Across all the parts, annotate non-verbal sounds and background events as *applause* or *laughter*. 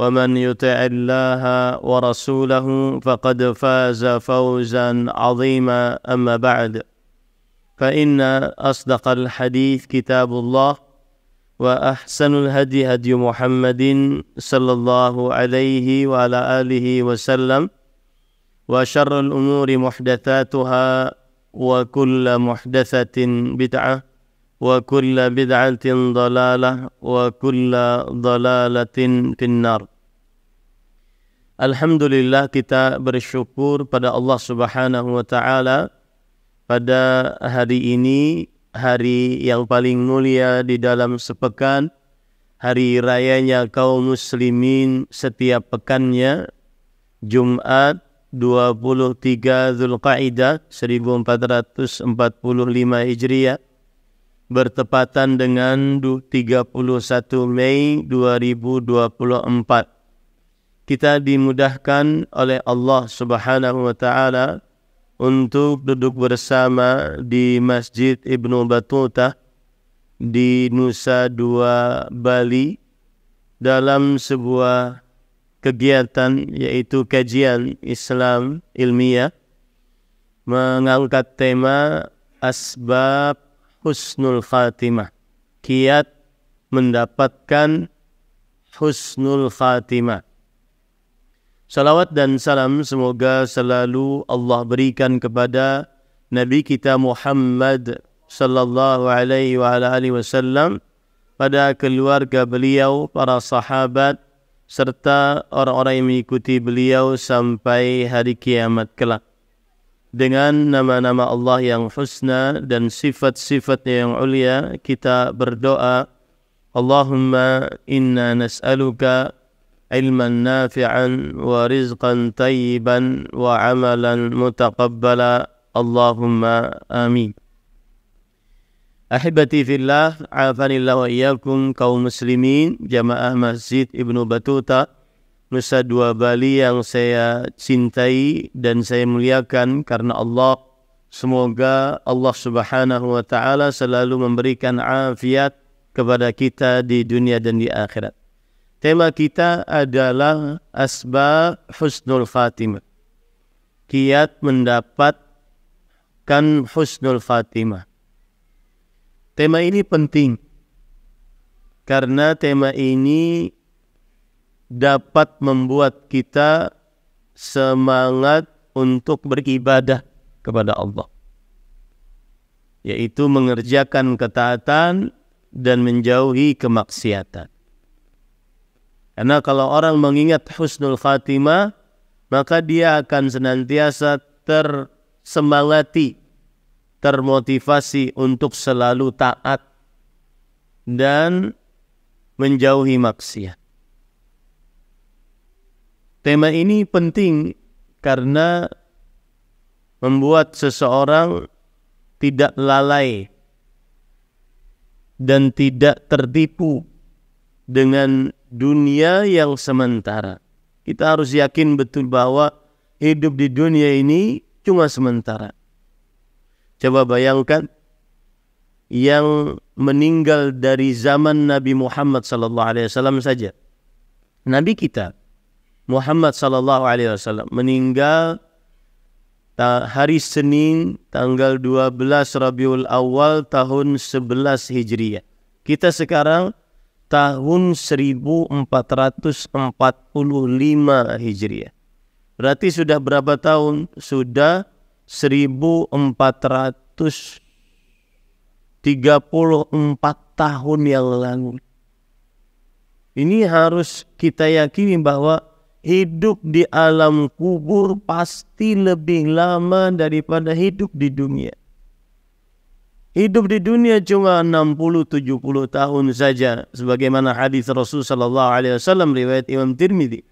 ومن يطع الله ورسوله فقد فاز فوزا عظيما أما بعد فإن أصدق الحديث كتاب الله وأحسن الهدي هدي محمد صلى الله عليه وعلى آله وسلم وشر الأمور محدثاتها وكل محدثة بدعة وكل بدعة ضلالة وكل ضلالة في النار Alhamdulillah kita bersyukur pada Allah Subhanahu wa taala pada hari ini hari yang paling mulia di dalam sepekan hari rayanya kaum muslimin setiap pekannya Jumat 23 Zulqa'dah 1445 Hijriah bertepatan dengan 31 Mei 2024 kita dimudahkan oleh Allah Subhanahu wa taala untuk duduk bersama di Masjid Ibnu Battuta di Nusa Dua Bali dalam sebuah kegiatan yaitu kajian Islam ilmiah mengangkat tema asbab husnul khatimah kiat mendapatkan husnul khatimah Salawat dan salam semoga selalu Allah berikan kepada Nabi kita Muhammad sallallahu alaihi wa ala alihi wasallam pada keluarga beliau, para sahabat serta orang-orang yang mengikuti beliau sampai hari kiamat kelak. Dengan nama-nama Allah yang husna dan sifat-sifat yang ulia, kita berdoa Allahumma inna nas'aluka علما نافعا ورزقا طيبا وعملا متقبلا اللهم amin. Ahibati fillah, afanillah wa iyyakum kaum muslimin, jamaah Masjid Ibnu Batuta, Nusa Dua Bali yang saya cintai dan saya muliakan karena Allah. Semoga Allah Subhanahu wa taala selalu memberikan afiat kepada kita di dunia dan di akhirat. Tema kita adalah asba husnul fatimah Kiat mendapatkan husnul fatimah Tema ini penting karena tema ini dapat membuat kita semangat untuk beribadah kepada Allah yaitu mengerjakan ketaatan dan menjauhi kemaksiatan. Karena kalau orang mengingat husnul khatimah, maka dia akan senantiasa tersemangati, termotivasi untuk selalu taat dan menjauhi maksiat. Tema ini penting karena membuat seseorang tidak lalai dan tidak tertipu dengan dunia yang sementara. Kita harus yakin betul bahwa hidup di dunia ini cuma sementara. Coba bayangkan yang meninggal dari zaman Nabi Muhammad sallallahu alaihi wasallam saja. Nabi kita Muhammad sallallahu alaihi wasallam meninggal hari Senin tanggal 12 Rabiul Awal tahun 11 Hijriah. Kita sekarang tahun 1445 Hijriah. Berarti sudah berapa tahun? Sudah 1434 tahun yang lalu. Ini harus kita yakini bahwa hidup di alam kubur pasti lebih lama daripada hidup di dunia. Hidup di dunia cuma 60-70 tahun saja sebagaimana hadis Rasul sallallahu alaihi wasallam riwayat Imam Tirmidzi.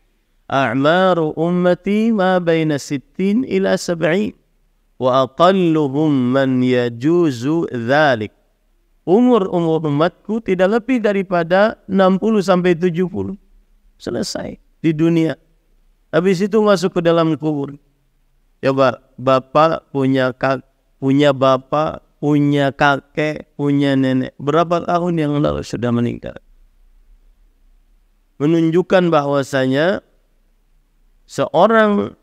A'maru ummati ma baina 60 ila 70 wa aqalluhum man yajuzu dzalik. Umur umur umatku tidak lebih daripada 60 sampai 70. Selesai di dunia. Habis itu masuk ke dalam kubur. Coba bapak punya kak, punya bapak punya kakek, punya nenek. Berapa tahun yang lalu sudah meninggal. Menunjukkan bahwasanya seorang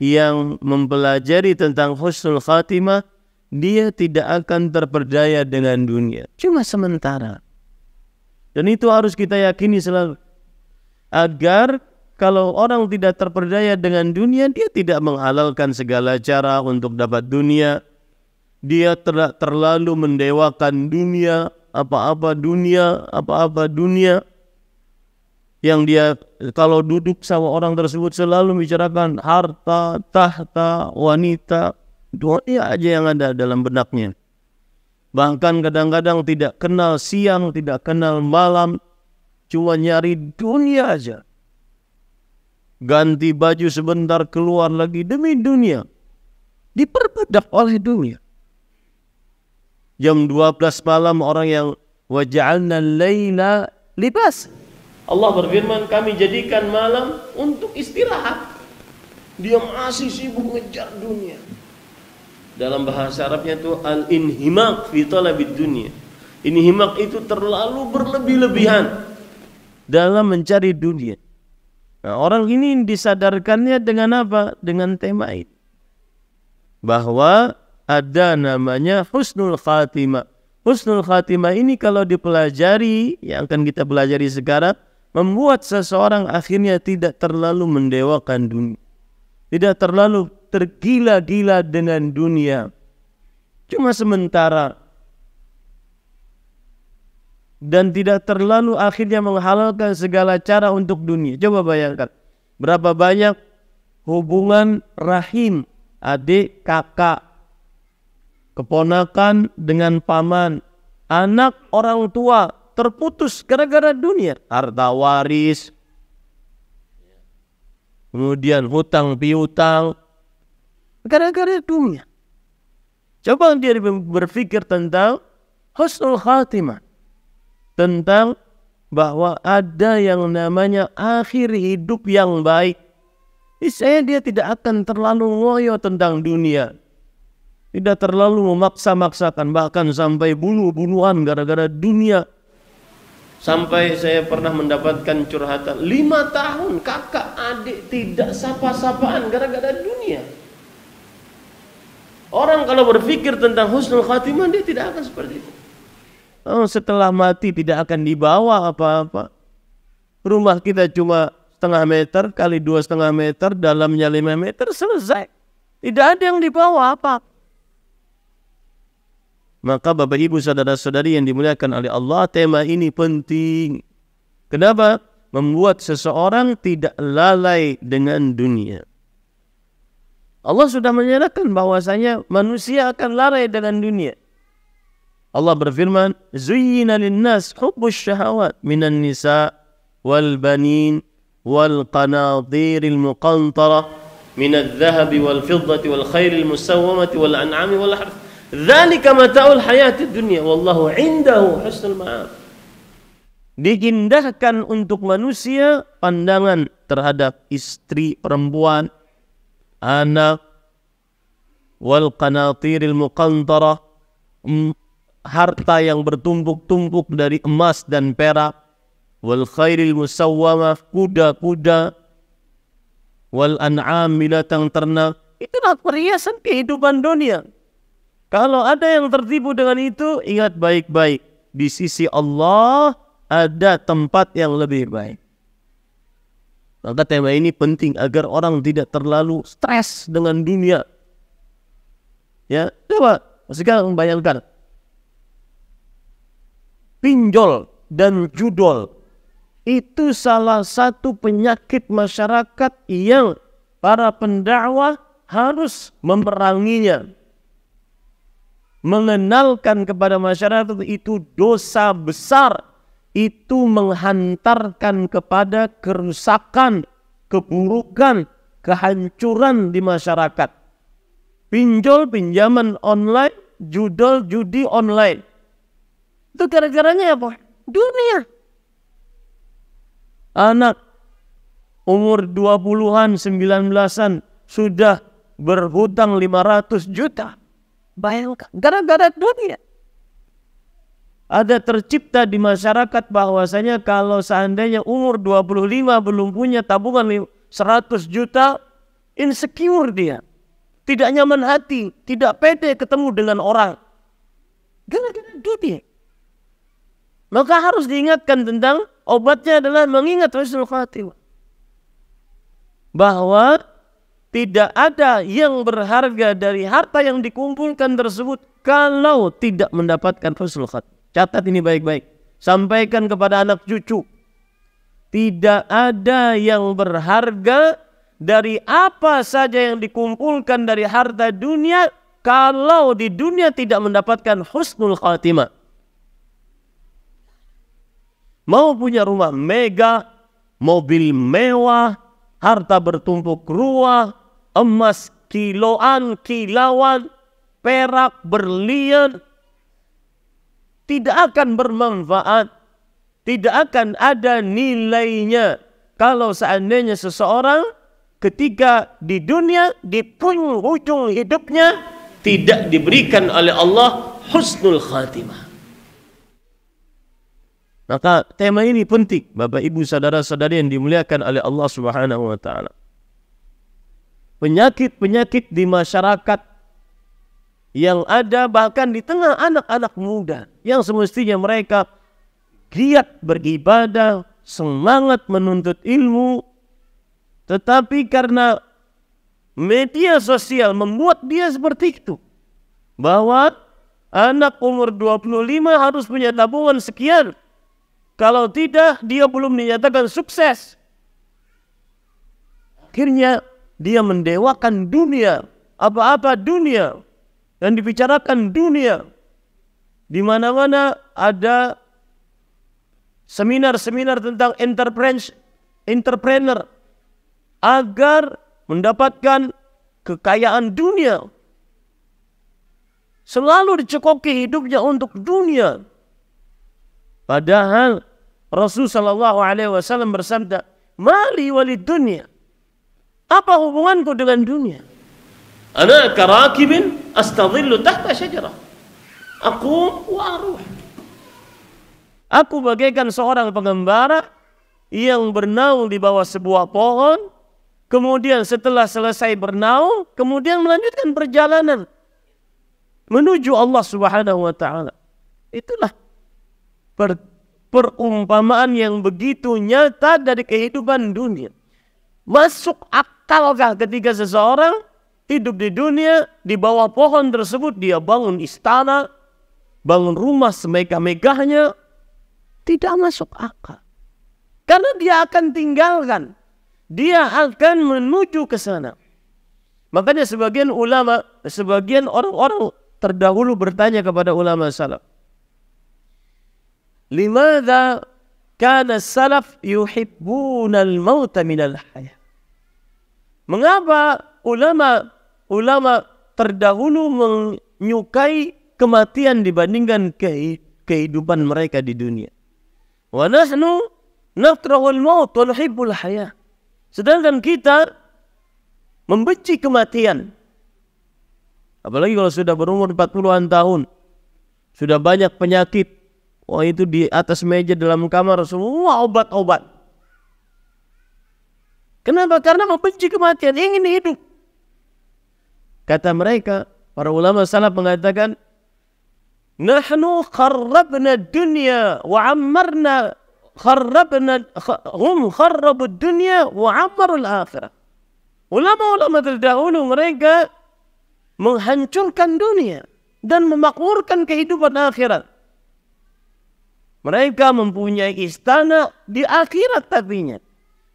yang mempelajari tentang husnul khatimah, dia tidak akan terperdaya dengan dunia. Cuma sementara. Dan itu harus kita yakini selalu. Agar kalau orang tidak terperdaya dengan dunia, dia tidak menghalalkan segala cara untuk dapat dunia dia ter terlalu mendewakan dunia apa-apa dunia apa-apa dunia yang dia kalau duduk sama orang tersebut selalu bicarakan harta, tahta, wanita, dunia aja yang ada dalam benaknya. Bahkan kadang-kadang tidak kenal siang, tidak kenal malam, cuma nyari dunia aja. Ganti baju sebentar keluar lagi demi dunia. Diperbudak oleh dunia jam 12 malam orang yang waja'alna laila libas. Allah berfirman, kami jadikan malam untuk istirahat. Dia masih sibuk ngejar dunia. Dalam bahasa Arabnya itu al-inhimak fi talabid dunia. Inhimak itu terlalu berlebih-lebihan dalam mencari dunia. Nah, orang ini disadarkannya dengan apa? Dengan tema ini. Bahwa ada namanya husnul khatimah. Husnul khatimah ini kalau dipelajari, yang akan kita pelajari sekarang, membuat seseorang akhirnya tidak terlalu mendewakan dunia. Tidak terlalu tergila-gila dengan dunia. Cuma sementara. Dan tidak terlalu akhirnya menghalalkan segala cara untuk dunia. Coba bayangkan. Berapa banyak hubungan rahim, adik, kakak, keponakan dengan paman, anak orang tua terputus gara-gara dunia, harta waris, kemudian hutang piutang, gara-gara dunia. Coba dia berpikir tentang husnul khatimah, tentang bahwa ada yang namanya akhir hidup yang baik. Saya dia tidak akan terlalu ngoyo tentang dunia, tidak terlalu memaksa-maksakan bahkan sampai bunuh-bunuhan gara-gara dunia. Sampai saya pernah mendapatkan curhatan lima tahun kakak adik tidak sapa-sapaan gara-gara dunia. Orang kalau berpikir tentang husnul khatimah dia tidak akan seperti itu. Oh, setelah mati tidak akan dibawa apa-apa. Rumah kita cuma setengah meter kali dua setengah meter, dalamnya lima meter, selesai. Tidak ada yang dibawa apa. Maka Bapak Ibu saudara-saudari yang dimuliakan oleh Allah, tema ini penting. Kenapa? Membuat seseorang tidak lalai dengan dunia. Allah sudah menyatakan bahwasanya manusia akan lalai dengan dunia. Allah berfirman, "Zuyyina lin-nas hubbus syahawat minan nisa wal banin wal qanatiril muqantara minadh-dhahabi wal fiddati wal khayril musawwamati wal an'ami wal harf." Zalika mata'ul hayatid dunia, wallahu indahu husnul ma'ab. Diindahkan untuk manusia pandangan terhadap istri perempuan, anak, wal qanatiril muqantara, harta yang bertumpuk-tumpuk dari emas dan perak, wal khairil musawwamah, kuda-kuda, wal an'am binatang ternak. Itulah perhiasan kehidupan dunia kalau ada yang tertipu dengan itu, ingat baik-baik. Di sisi Allah ada tempat yang lebih baik. Maka tema ini penting agar orang tidak terlalu stres dengan dunia. Ya, coba sekarang bayangkan. Pinjol dan judol itu salah satu penyakit masyarakat yang para pendakwah harus memeranginya mengenalkan kepada masyarakat itu dosa besar itu menghantarkan kepada kerusakan, keburukan, kehancuran di masyarakat. Pinjol pinjaman online, judol judi online. Itu gara-garanya apa? Dunia. Anak umur 20-an, 19-an sudah berhutang 500 juta. Bayangkan, gara-gara dunia. Ada tercipta di masyarakat bahwasanya kalau seandainya umur 25 belum punya tabungan 100 juta, insecure dia. Tidak nyaman hati, tidak pede ketemu dengan orang. Gara-gara dunia. Maka harus diingatkan tentang obatnya adalah mengingat Rasul Khatib. Bahwa tidak ada yang berharga dari harta yang dikumpulkan tersebut kalau tidak mendapatkan husnul khatimah. Catat ini baik-baik. Sampaikan kepada anak cucu. Tidak ada yang berharga dari apa saja yang dikumpulkan dari harta dunia kalau di dunia tidak mendapatkan husnul khatimah. Mau punya rumah mega, mobil mewah, harta bertumpuk ruah, emas kiloan, kilauan, perak, berlian, tidak akan bermanfaat, tidak akan ada nilainya kalau seandainya seseorang ketika di dunia di penghujung hidupnya tidak diberikan oleh Allah husnul khatimah. Maka tema ini penting Bapak Ibu saudara-saudari yang dimuliakan oleh Allah Subhanahu wa taala penyakit-penyakit di masyarakat yang ada bahkan di tengah anak-anak muda yang semestinya mereka giat beribadah, semangat menuntut ilmu, tetapi karena media sosial membuat dia seperti itu. Bahwa anak umur 25 harus punya tabungan sekian. Kalau tidak, dia belum dinyatakan sukses. Akhirnya dia mendewakan dunia, apa-apa dunia yang dibicarakan dunia. Di mana-mana ada seminar-seminar tentang entrepreneur agar mendapatkan kekayaan dunia. Selalu dicekoki hidupnya untuk dunia. Padahal Rasulullah Shallallahu Alaihi Wasallam bersabda, "Mali walid dunia." Apa hubunganku dengan dunia? Ana karakibin astadhillu tahta syajarah. Aku waruh. Aku bagaikan seorang pengembara yang bernaung di bawah sebuah pohon. Kemudian setelah selesai bernaung, kemudian melanjutkan perjalanan menuju Allah Subhanahu wa taala. Itulah per, perumpamaan yang begitu nyata dari kehidupan dunia. Masuk akal Kalaukah ketika seseorang hidup di dunia, di bawah pohon tersebut dia bangun istana, bangun rumah semegah-megahnya, tidak masuk akal. Karena dia akan tinggalkan, dia akan menuju ke sana. Makanya sebagian ulama, sebagian orang-orang terdahulu bertanya kepada ulama salaf. Limadha kana salaf yuhibbuna al min al hayat. Mengapa ulama ulama terdahulu menyukai kematian dibandingkan kehidupan mereka di dunia? Wa nahnu naftrahul maut wa nuhibbul hayah. Sedangkan kita membenci kematian. Apalagi kalau sudah berumur 40-an tahun, sudah banyak penyakit. Wah itu di atas meja dalam kamar semua obat-obat Kenapa? Karena membenci kematian, ingin hidup. Kata mereka, para ulama salah mengatakan, Nahnu kharrabna dunya wa ammarna kharrabna hum kharrabu dunya wa ammarul akhirah. Ulama-ulama terdahulu mereka menghancurkan dunia dan memakmurkan kehidupan akhirat. Mereka mempunyai istana di akhirat tadinya.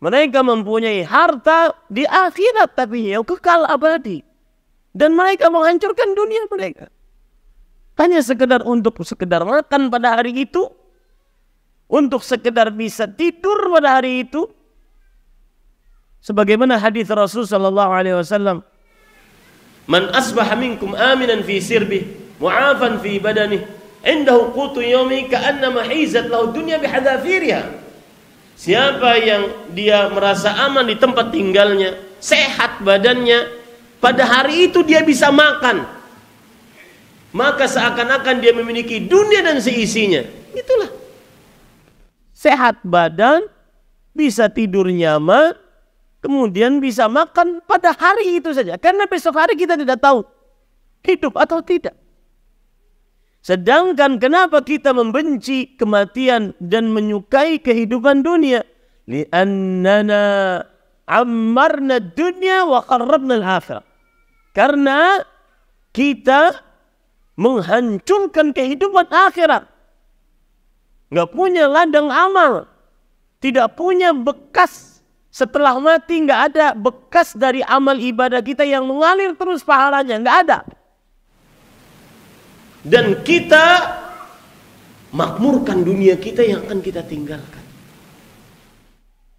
Mereka mempunyai harta di akhirat tapi yang kekal abadi. Dan mereka menghancurkan dunia mereka. Hanya sekedar untuk sekedar makan pada hari itu. Untuk sekedar bisa tidur pada hari itu. Sebagaimana hadis Rasul Sallallahu Alaihi Wasallam, "Man asbah minkum aminan fi sirbih, mu'afan fi badanih, indahu qutu yomi ka'annama hizat lahu dunya bihadafiriha." Siapa yang dia merasa aman di tempat tinggalnya, sehat badannya, pada hari itu dia bisa makan. Maka seakan-akan dia memiliki dunia dan seisinya. Itulah. Sehat badan, bisa tidur nyaman, kemudian bisa makan pada hari itu saja. Karena besok hari kita tidak tahu hidup atau tidak. Sedangkan kenapa kita membenci kematian dan menyukai kehidupan dunia? Li'annana ammarna dunia wa qarrabna al-akhirah. Karena kita menghancurkan kehidupan akhirat. Nggak punya ladang amal. Tidak punya bekas. Setelah mati nggak ada bekas dari amal ibadah kita yang mengalir terus pahalanya. Nggak ada dan kita makmurkan dunia kita yang akan kita tinggalkan.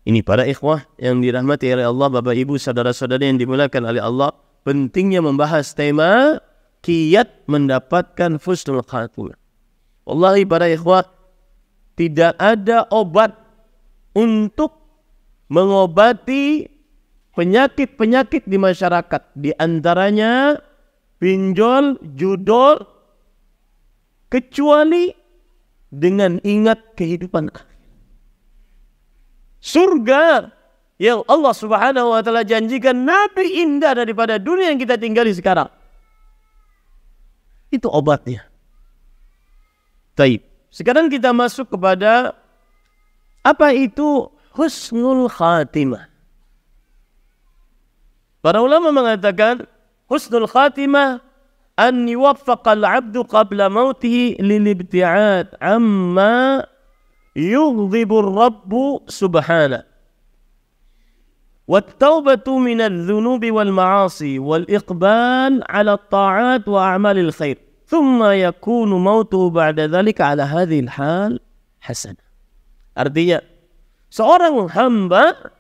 Ini para ikhwah yang dirahmati oleh Allah, Bapak Ibu, saudara saudara yang dimuliakan oleh Allah, pentingnya membahas tema kiat mendapatkan fustul khatimah. Wallahi para ikhwah, tidak ada obat untuk mengobati penyakit-penyakit di masyarakat. Di antaranya pinjol, judol, kecuali dengan ingat kehidupan Surga yang Allah Subhanahu wa taala janjikan nabi indah daripada dunia yang kita tinggali sekarang. Itu obatnya. Taib. Sekarang kita masuk kepada apa itu husnul khatimah. Para ulama mengatakan husnul khatimah أن يوفق العبد قبل موته للابتعاد عما يغضب الرب سبحانه والتوبة من الذنوب والمعاصي والإقبال على الطاعات وأعمال الخير ثم يكون موته بعد ذلك على هذه الحال حسنا Artinya, seorang hamba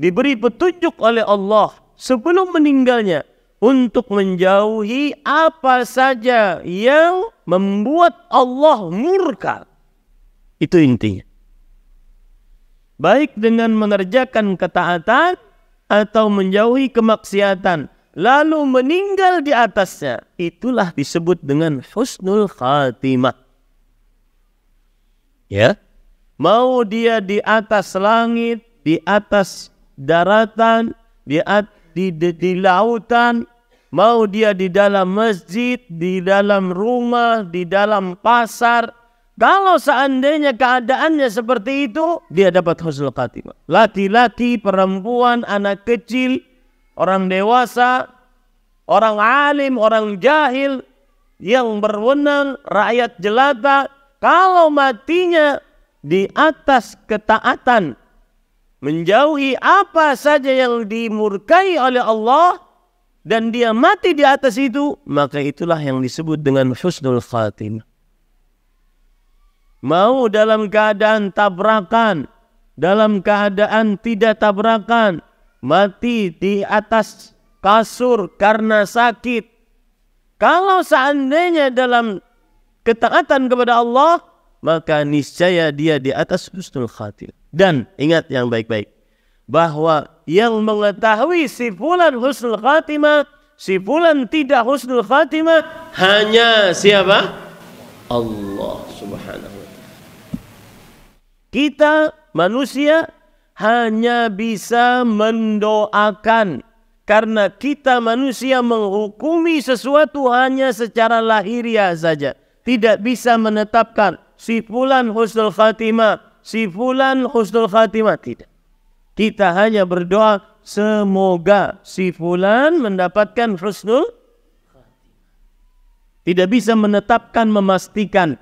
diberi petunjuk oleh Allah sebelum meninggalnya untuk menjauhi apa saja yang membuat Allah murka. Itu intinya. Baik dengan mengerjakan ketaatan atau menjauhi kemaksiatan lalu meninggal di atasnya. Itulah disebut dengan husnul khatimah. Ya. Mau dia di atas langit, di atas daratan, di atas di, di, di lautan, mau dia di dalam masjid, di dalam rumah, di dalam pasar. Kalau seandainya keadaannya seperti itu, dia dapat husnul khatimah. Laki-laki, perempuan, anak kecil, orang dewasa, orang alim, orang jahil, yang berwenang, rakyat jelata, kalau matinya di atas ketaatan menjauhi apa saja yang dimurkai oleh Allah dan dia mati di atas itu, maka itulah yang disebut dengan husnul khatimah. Mau dalam keadaan tabrakan, dalam keadaan tidak tabrakan, mati di atas kasur karena sakit. Kalau seandainya dalam ketaatan kepada Allah, maka niscaya dia di atas husnul khatimah. Dan ingat yang baik-baik bahwa yang mengetahui si fulan husnul khatimah, si fulan tidak husnul khatimah hanya siapa? Allah Subhanahu wa taala. Kita manusia hanya bisa mendoakan karena kita manusia menghukumi sesuatu hanya secara lahiriah saja, tidak bisa menetapkan si fulan husnul khatimah, si fulan husnul khatimah tidak. Kita hanya berdoa semoga si fulan mendapatkan husnul tidak bisa menetapkan memastikan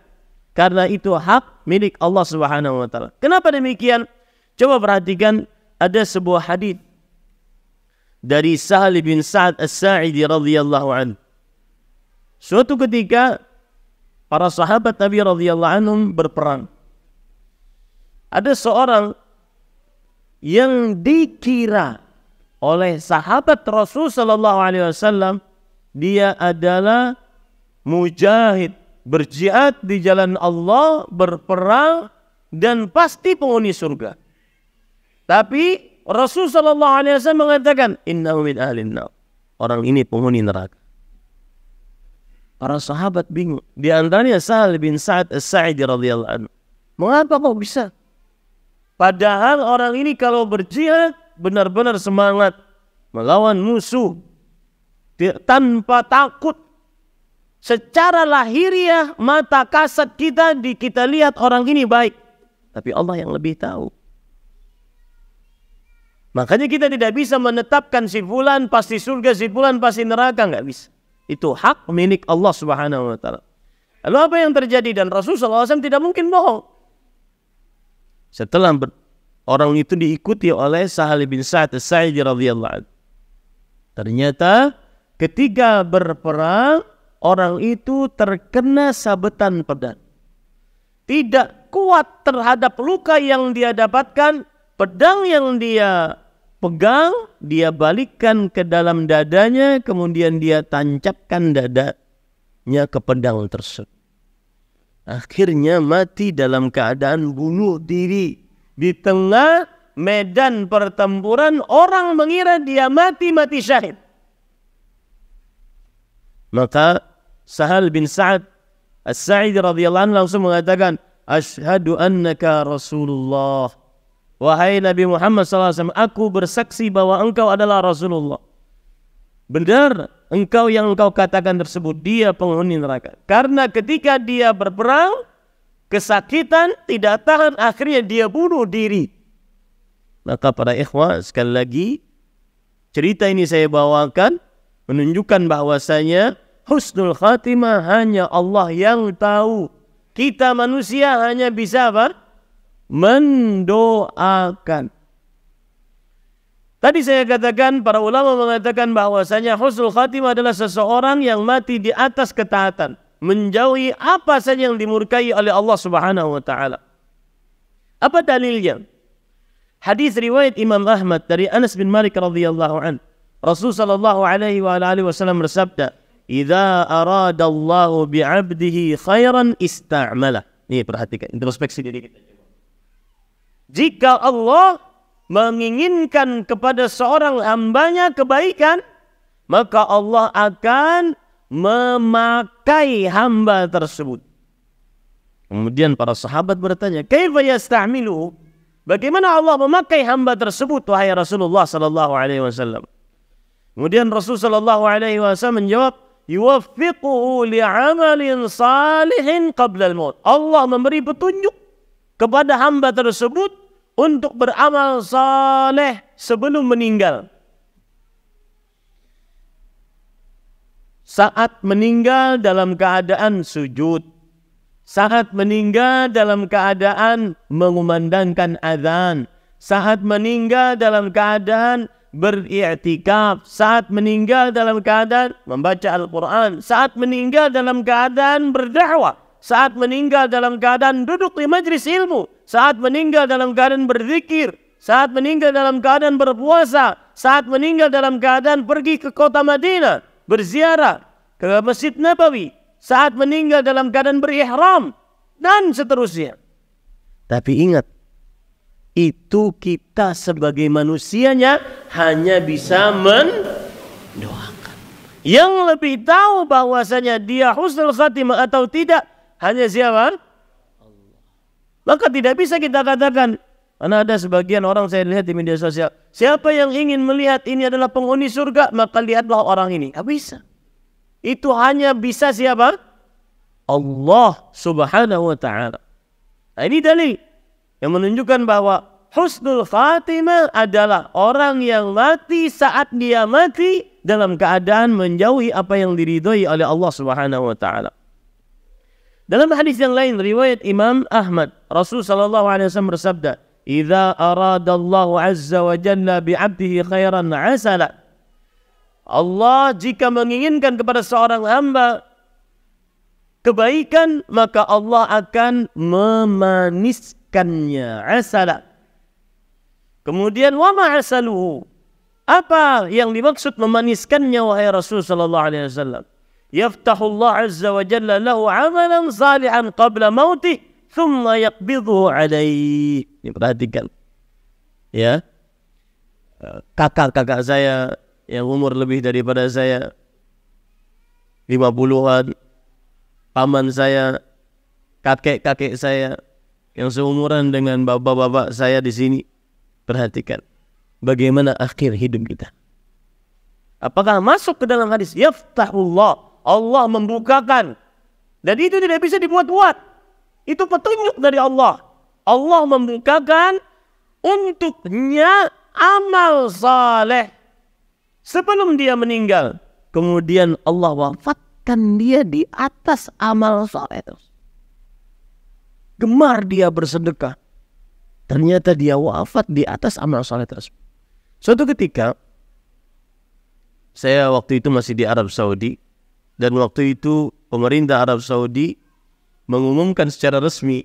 karena itu hak milik Allah Subhanahu wa taala. Kenapa demikian? Coba perhatikan ada sebuah hadis dari Sahal bin Sa'ad As-Sa'idi radhiyallahu an. Suatu ketika para sahabat Nabi radhiyallahu anhum berperang. Ada seorang yang dikira oleh sahabat Rasul Sallallahu Alaihi Wasallam dia adalah mujahid berjihad di jalan Allah berperang dan pasti penghuni surga. Tapi Rasul Sallallahu Alaihi Wasallam mengatakan innahu min ahlin Orang ini penghuni neraka. Para sahabat bingung. Di antaranya Sahal bin Sa'ad As-Sa'idi radhiyallahu anhu. Mengapa kok bisa? Padahal orang ini kalau berjihad benar-benar semangat melawan musuh tanpa takut. Secara lahiriah mata kasat kita di kita lihat orang ini baik, tapi Allah yang lebih tahu. Makanya kita tidak bisa menetapkan si fulan pasti surga, si fulan pasti neraka, nggak bisa. Itu hak milik Allah Subhanahu wa taala. Lalu apa yang terjadi dan Rasulullah SAW tidak mungkin bohong. Setelah orang itu diikuti oleh Sahal bin Sa'ad Sa'id radhiyallahu anhu. Ternyata ketika berperang orang itu terkena sabetan pedang. Tidak kuat terhadap luka yang dia dapatkan, pedang yang dia pegang, dia balikkan ke dalam dadanya, kemudian dia tancapkan dadanya ke pedang tersebut. Akhirnya mati dalam keadaan bunuh diri. Di tengah medan pertempuran orang mengira dia mati-mati syahid. Maka Sahal bin Sa'ad As-Sa'id radhiyallahu anhu langsung mengatakan, "Asyhadu annaka Rasulullah." Wahai Nabi Muhammad SAW, aku bersaksi bahwa engkau adalah Rasulullah. Benar engkau yang engkau katakan tersebut dia penghuni neraka. Karena ketika dia berperang kesakitan tidak tahan akhirnya dia bunuh diri. Maka para ikhwan sekali lagi cerita ini saya bawakan menunjukkan bahwasanya husnul khatimah hanya Allah yang tahu. Kita manusia hanya bisa apa? mendoakan. Tadi saya katakan para ulama mengatakan bahwasanya husnul khatimah adalah seseorang yang mati di atas ketaatan, menjauhi apa saja yang dimurkai oleh Allah Subhanahu wa taala. Apa dalilnya? Hadis riwayat Imam Ahmad dari Anas bin Malik radhiyallahu an. Rasul sallallahu alaihi wa alihi wasallam bersabda, "Idza arada Allah bi'abdihi khairan ista'mala." Nih perhatikan, introspeksi diri kita. Jika Allah menginginkan kepada seorang hambanya kebaikan, maka Allah akan memakai hamba tersebut. Kemudian para sahabat bertanya, "Kaifa yastahmilu?" Bagaimana Allah memakai hamba tersebut wahai Rasulullah sallallahu alaihi wasallam? Kemudian Rasulullah sallallahu alaihi wasallam menjawab, "Yuwaffiquhu li'amalin salihin qabla al-maut." Allah memberi petunjuk kepada hamba tersebut untuk beramal saleh sebelum meninggal. Saat meninggal dalam keadaan sujud, saat meninggal dalam keadaan mengumandangkan azan, saat meninggal dalam keadaan beriktikaf, saat meninggal dalam keadaan membaca Al-Quran, saat meninggal dalam keadaan berdakwah, saat meninggal dalam keadaan duduk di majlis ilmu, saat meninggal dalam keadaan berzikir, saat meninggal dalam keadaan berpuasa, saat meninggal dalam keadaan pergi ke kota Madinah, berziarah ke Masjid Nabawi, saat meninggal dalam keadaan berihram, dan seterusnya. Tapi ingat, itu kita sebagai manusianya hanya bisa mendoakan. Yang lebih tahu bahwasanya dia husnul khatimah atau tidak hanya siapa? Maka tidak bisa kita katakan karena ada sebagian orang saya lihat di media sosial, siapa yang ingin melihat ini adalah penghuni surga, maka lihatlah orang ini. Tidak bisa. Itu hanya bisa siapa? Allah subhanahu wa ta'ala. Nah, ini dalil yang menunjukkan bahwa husnul khatimah adalah orang yang mati saat dia mati dalam keadaan menjauhi apa yang diridhoi oleh Allah subhanahu wa ta'ala. Dalam hadis yang lain riwayat Imam Ahmad, Rasul sallallahu alaihi wasallam bersabda, "Idza aradallahu azza wa jalla bi khairan 'asala." Allah jika menginginkan kepada seorang hamba kebaikan, maka Allah akan memaniskannya. Asala. Kemudian wama asaluhu. Apa yang dimaksud memaniskannya wahai Rasul sallallahu alaihi wasallam? yaftahullah azza wa jalla lahu amalan salihan qabla mautih ثم يقبضه عليه. diperhatikan ya kakak-kakak saya yang umur lebih daripada saya 50-an paman saya kakek-kakek saya yang seumuran dengan bapak-bapak saya di sini perhatikan bagaimana akhir hidup kita apakah masuk ke dalam hadis yaftahullah Allah membukakan. Dan itu tidak bisa dibuat-buat. Itu petunjuk dari Allah. Allah membukakan untuknya amal saleh sebelum dia meninggal. Kemudian Allah wafatkan dia di atas amal saleh itu. Gemar dia bersedekah. Ternyata dia wafat di atas amal saleh itu. Suatu ketika saya waktu itu masih di Arab Saudi, dan waktu itu pemerintah Arab Saudi mengumumkan secara resmi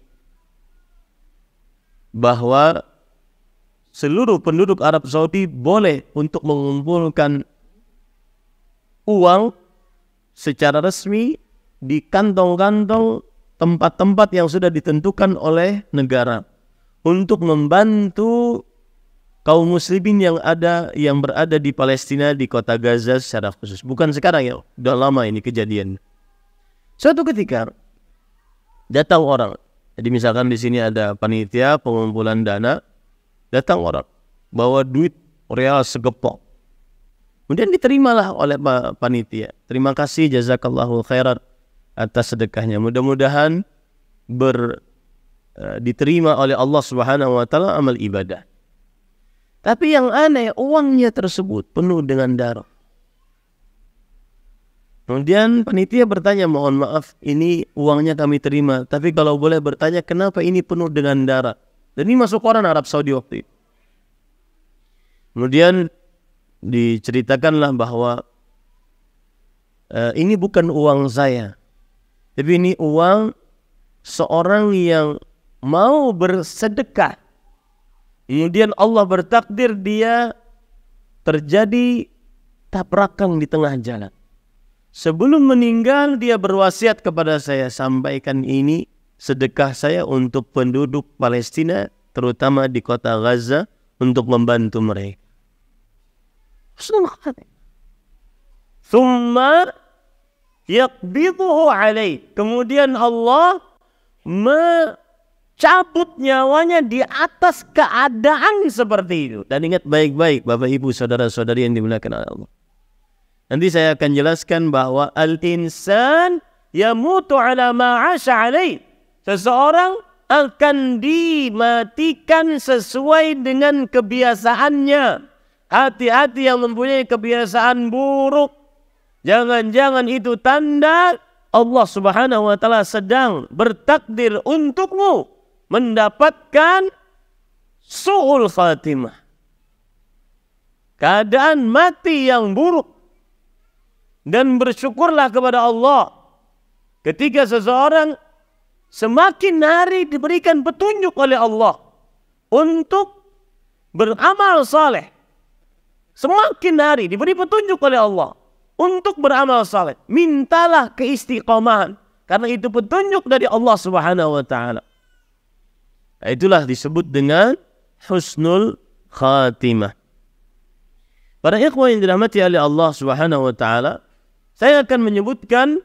bahwa seluruh penduduk Arab Saudi boleh untuk mengumpulkan uang secara resmi di kantong-kantong tempat-tempat yang sudah ditentukan oleh negara untuk membantu kaum muslimin yang ada yang berada di Palestina di kota Gaza secara khusus. Bukan sekarang ya, udah lama ini kejadian. Suatu ketika datang orang. Jadi misalkan di sini ada panitia pengumpulan dana, datang orang bawa duit real segepok. Kemudian diterimalah oleh panitia. Terima kasih jazakallahu khairat atas sedekahnya. Mudah-mudahan ber eh, diterima oleh Allah Subhanahu wa taala amal ibadah. Tapi yang aneh uangnya tersebut penuh dengan darah. Kemudian panitia bertanya, mohon maaf ini uangnya kami terima. Tapi kalau boleh bertanya kenapa ini penuh dengan darah. Dan ini masuk koran Arab Saudi waktu itu. Kemudian diceritakanlah bahwa e, ini bukan uang saya. Tapi ini uang seorang yang mau bersedekah Kemudian Allah bertakdir dia terjadi tabrakan di tengah jalan. Sebelum meninggal dia berwasiat kepada saya sampaikan ini sedekah saya untuk penduduk Palestina terutama di kota Gaza untuk membantu mereka. Thumma yaqbiduhu alaih. Kemudian Allah me cabut nyawanya di atas keadaan seperti itu. Dan ingat baik-baik Bapak Ibu saudara-saudari yang dimuliakan Allah. Nanti saya akan jelaskan bahwa al-insan yamutu ala ma'asha alaih. Seseorang akan dimatikan sesuai dengan kebiasaannya. Hati-hati yang mempunyai kebiasaan buruk. Jangan-jangan itu tanda Allah Subhanahu wa taala sedang bertakdir untukmu mendapatkan su'ul khatimah. Keadaan mati yang buruk. Dan bersyukurlah kepada Allah ketika seseorang semakin hari diberikan petunjuk oleh Allah untuk beramal saleh. Semakin hari diberi petunjuk oleh Allah untuk beramal saleh. Mintalah keistiqomahan karena itu petunjuk dari Allah Subhanahu wa taala. Nah, itulah disebut dengan husnul khatimah. Para ikhwah yang dirahmati oleh Allah Subhanahu wa taala, saya akan menyebutkan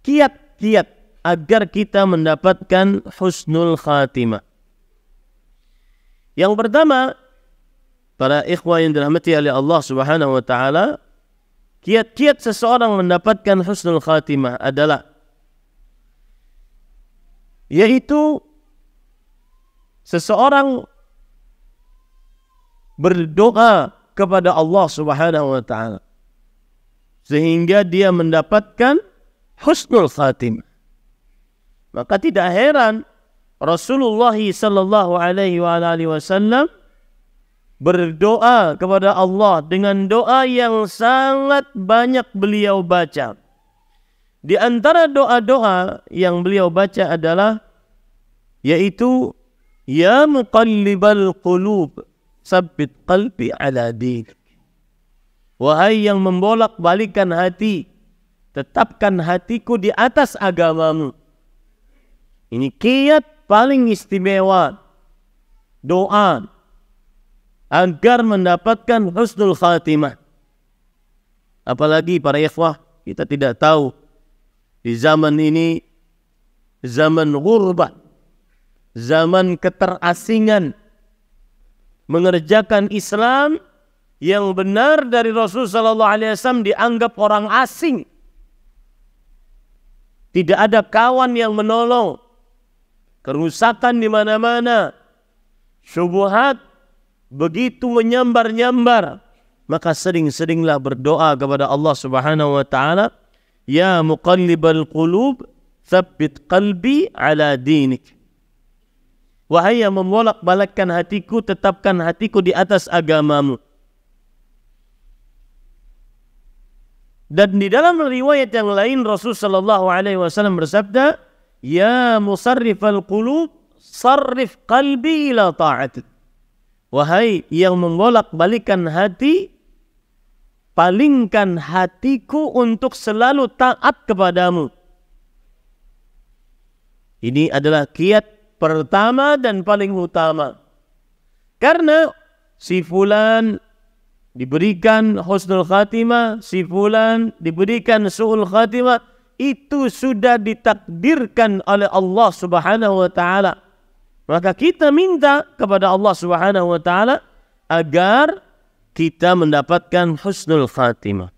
kiat-kiat agar kita mendapatkan husnul khatimah. Yang pertama, para ikhwah yang dirahmati oleh Allah Subhanahu wa taala, kiat-kiat seseorang mendapatkan husnul khatimah adalah yaitu seseorang berdoa kepada Allah Subhanahu wa taala sehingga dia mendapatkan husnul khatim. Maka tidak heran Rasulullah sallallahu alaihi wasallam berdoa kepada Allah dengan doa yang sangat banyak beliau baca. Di antara doa-doa yang beliau baca adalah yaitu Ya muqallibal qulub, Sabbit qalbi ala din. Wahai yang membolak-balikan hati, tetapkan hatiku di atas agamamu. Ini kiat paling istimewa. Doa agar mendapatkan husnul khatimah. Apalagi para ikhwah, kita tidak tahu di zaman ini zaman ghurbat zaman keterasingan mengerjakan Islam yang benar dari Rasul Shallallahu Alaihi Wasallam dianggap orang asing. Tidak ada kawan yang menolong. Kerusakan di mana-mana. subuhat begitu menyambar-nyambar. Maka sering-seringlah berdoa kepada Allah Subhanahu wa taala, "Ya muqallibal qulub, tsabbit qalbi ala dinik." Wahai yang membolak balakkan hatiku, tetapkan hatiku di atas agamamu. Dan di dalam riwayat yang lain Rasul Shallallahu Alaihi Wasallam bersabda, Ya musarrif al qulub, sarrif qalbi ila taat. Wahai yang membolak balikan hati, palingkan hatiku untuk selalu taat kepadamu. Ini adalah kiat pertama dan paling utama. Karena si fulan diberikan husnul khatimah, si fulan diberikan suul khatimah itu sudah ditakdirkan oleh Allah Subhanahu wa taala. Maka kita minta kepada Allah Subhanahu wa taala agar kita mendapatkan husnul khatimah.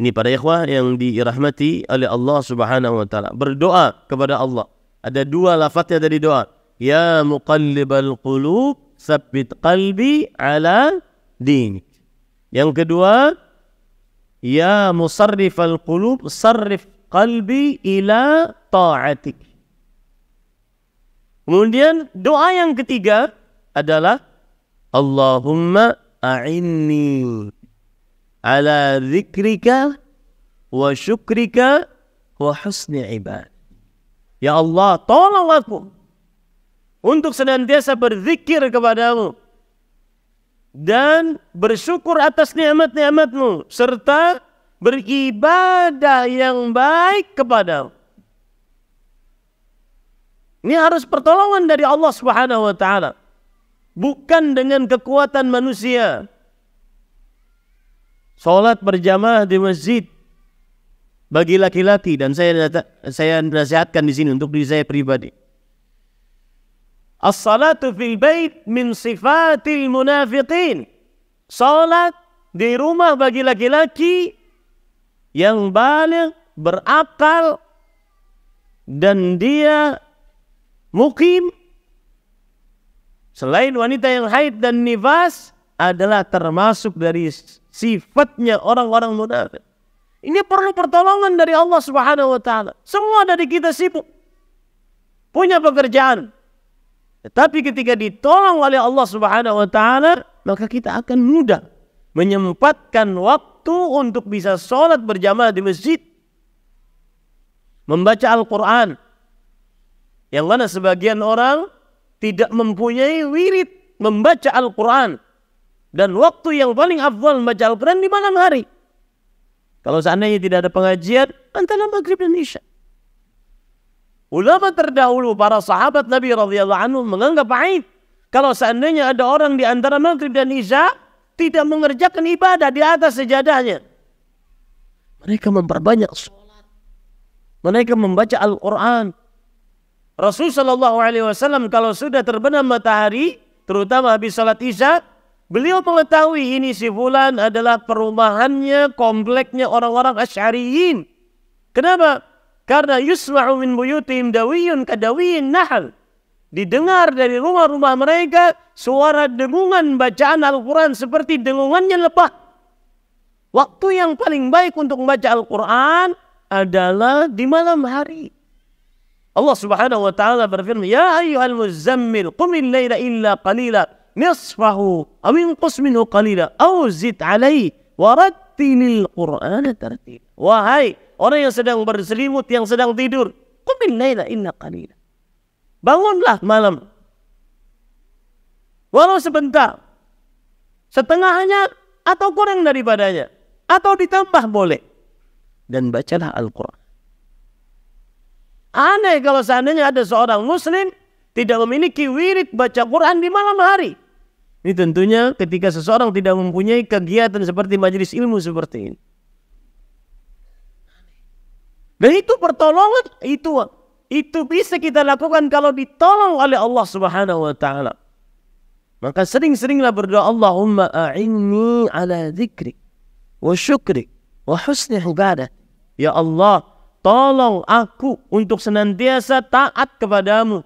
Ini para ikhwah yang dirahmati oleh Allah Subhanahu wa taala. Berdoa kepada Allah. Ada dua lafaznya dari doa. Ya muqallibal qulub, sabbit qalbi ala dinik. Yang kedua, ya musarrifal qulub, sarrif qalbi ila ta'atik. Kemudian doa yang ketiga adalah Allahumma a'inni ala zikrika wa syukrika wa husni ibad. Ya Allah, tolong aku untuk senantiasa berzikir kepadamu dan bersyukur atas nikmat-nikmatmu serta beribadah yang baik kepadamu. Ini harus pertolongan dari Allah Subhanahu wa taala. Bukan dengan kekuatan manusia. Salat berjamaah di masjid bagi laki-laki dan saya saya nasihatkan di sini untuk diri saya pribadi. As-salatu fil bait min sifatil munafiqin. Salat di rumah bagi laki-laki yang balik, berakal dan dia mukim selain wanita yang haid dan nifas adalah termasuk dari sifatnya orang-orang munafik. Ini perlu pertolongan dari Allah Subhanahu wa taala. Semua dari kita sibuk. Punya pekerjaan. Tetapi ketika ditolong oleh Allah Subhanahu wa taala, maka kita akan mudah menyempatkan waktu untuk bisa sholat berjamaah di masjid. Membaca Al-Quran. Yang mana sebagian orang tidak mempunyai wirid membaca Al-Quran. Dan waktu yang paling afdal membaca Al-Quran di malam hari. Kalau seandainya tidak ada pengajian, antara maghrib dan isya. Ulama terdahulu para sahabat Nabi radhiyallahu anhu menganggap aib kalau seandainya ada orang di antara maghrib dan isya tidak mengerjakan ibadah di atas sejadahnya. Mereka memperbanyak sholat. Mereka membaca Al-Quran. Rasul Shallallahu Alaihi Wasallam kalau sudah terbenam matahari, terutama habis sholat isya, Beliau mengetahui ini si Fulan adalah perumahannya, kompleknya orang-orang Asy'ariyin. Kenapa? Karena yusma'u min buyutihim dawiyun kadawiyin nahal. Didengar dari rumah-rumah mereka suara dengungan bacaan Al-Quran seperti dengungannya lebah. Waktu yang paling baik untuk membaca Al-Quran adalah di malam hari. Allah Subhanahu wa taala berfirman, "Ya ayyuhal muzammil, qumil laila illa qalila." nisfahu aw inqus minhu qalila aw zid alaihi rattilil qur'ana tartila wahai orang yang sedang berselimut yang sedang tidur qumil laila inna qalila bangunlah malam walau sebentar setengahnya atau kurang daripadanya atau ditambah boleh dan bacalah Al-Quran aneh kalau seandainya ada seorang muslim tidak memiliki wirid baca Quran di malam hari ini tentunya ketika seseorang tidak mempunyai kegiatan seperti majelis ilmu seperti ini. Dan itu pertolongan itu itu bisa kita lakukan kalau ditolong oleh Allah Subhanahu wa taala. Maka sering-seringlah berdoa Allahumma a'inni ala dzikri wa syukri wa husni ibadah. Ya Allah, tolong aku untuk senantiasa taat kepadamu.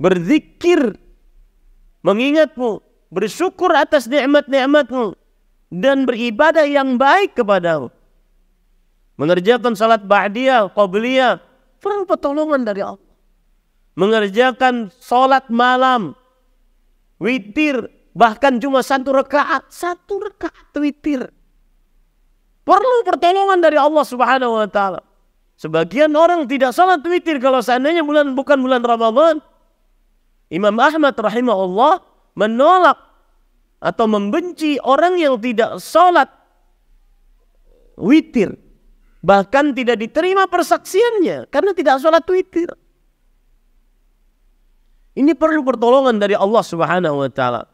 Berzikir mengingatmu, bersyukur atas nikmat-nikmatmu dan beribadah yang baik kepadamu. Mengerjakan salat ba'diyah, qabliyah, perlu pertolongan dari Allah. Mengerjakan salat malam, witir, bahkan cuma satu rekaat, satu rekaat witir. Perlu pertolongan dari Allah Subhanahu wa taala. Sebagian orang tidak salat witir kalau seandainya bulan bukan bulan Ramadan, Imam Ahmad rahimahullah menolak atau membenci orang yang tidak sholat witir. Bahkan tidak diterima persaksiannya karena tidak sholat witir. Ini perlu pertolongan dari Allah Subhanahu wa taala.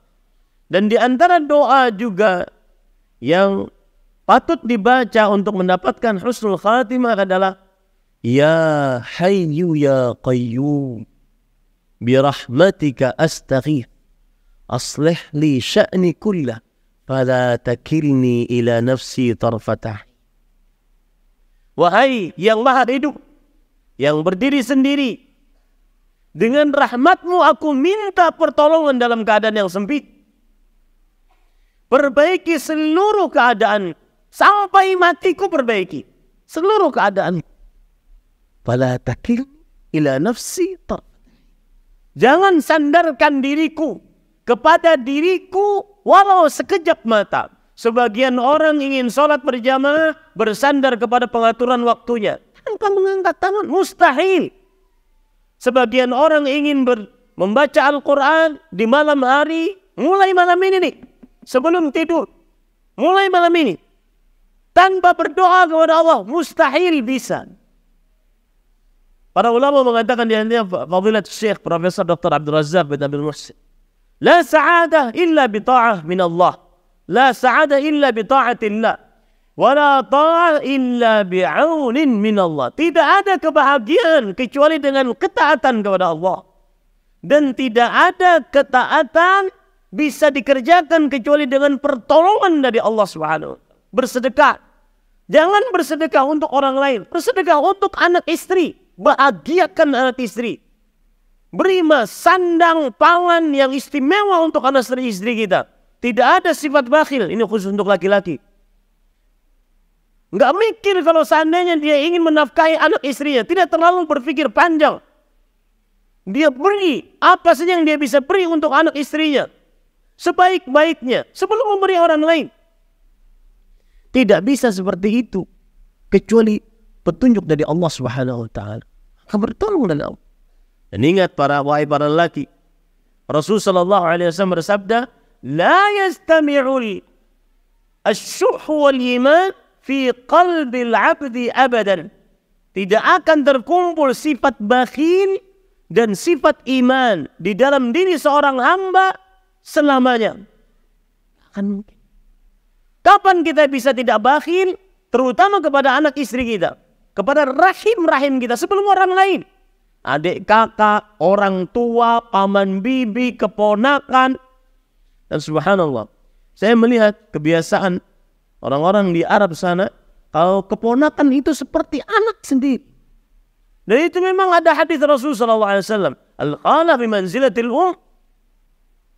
Dan di antara doa juga yang patut dibaca untuk mendapatkan husnul khatimah adalah ya hayyu ya qayyum birahmatika astaghith aslih li sya'ni kullah fala takilni ila nafsi tarfatah wahai yang maha hidup yang berdiri sendiri dengan rahmatmu aku minta pertolongan dalam keadaan yang sempit perbaiki seluruh keadaan sampai matiku perbaiki seluruh keadaan fala takil ila nafsi tarfatah Jangan sandarkan diriku kepada diriku walau sekejap mata. Sebagian orang ingin sholat berjamaah bersandar kepada pengaturan waktunya. Engkau mengangkat tangan, mustahil. Sebagian orang ingin ber, membaca Al-Quran di malam hari, mulai malam ini nih, sebelum tidur. Mulai malam ini. Tanpa berdoa kepada Allah, mustahil bisa. Para ulama mengatakan di antaranya Fadilat Syekh Profesor Dr. Abdul Razak bin Abdul Muhsin. La sa'adah illa bi ta'ah min Allah. La sa'adah illa bi Wa la ta'ah illa bi'aunin min Allah. Tidak ada kebahagiaan kecuali dengan ketaatan kepada Allah. Dan tidak ada ketaatan bisa dikerjakan kecuali dengan pertolongan dari Allah Subhanahu Bersedekah. Jangan bersedekah untuk orang lain. Bersedekah untuk anak istri bahagiakan anak istri. Beri sandang pangan yang istimewa untuk anak istri, istri kita. Tidak ada sifat bakhil, ini khusus untuk laki-laki. Nggak mikir kalau seandainya dia ingin menafkahi anak istrinya. Tidak terlalu berpikir panjang. Dia beri apa saja yang dia bisa beri untuk anak istrinya. Sebaik-baiknya sebelum memberi orang lain. Tidak bisa seperti itu. Kecuali petunjuk dari Allah Subhanahu wa taala. Bertolong dari Allah. Dan ingat para wahai para lelaki. Rasul sallallahu alaihi wasallam bersabda, "La yastami'ul asyuh wal iman fi qalbil 'abdi abadan." Tidak akan terkumpul sifat bakhil dan sifat iman di dalam diri seorang hamba selamanya. Akan mungkin. Kapan kita bisa tidak bakhil terutama kepada anak istri kita? kepada rahim-rahim kita sebelum orang lain. Adik kakak, orang tua, paman bibi, keponakan. Dan subhanallah, saya melihat kebiasaan orang-orang di Arab sana, kalau keponakan itu seperti anak sendiri. Dan itu memang ada hadis Rasulullah SAW. Al-Qala manzilatil um.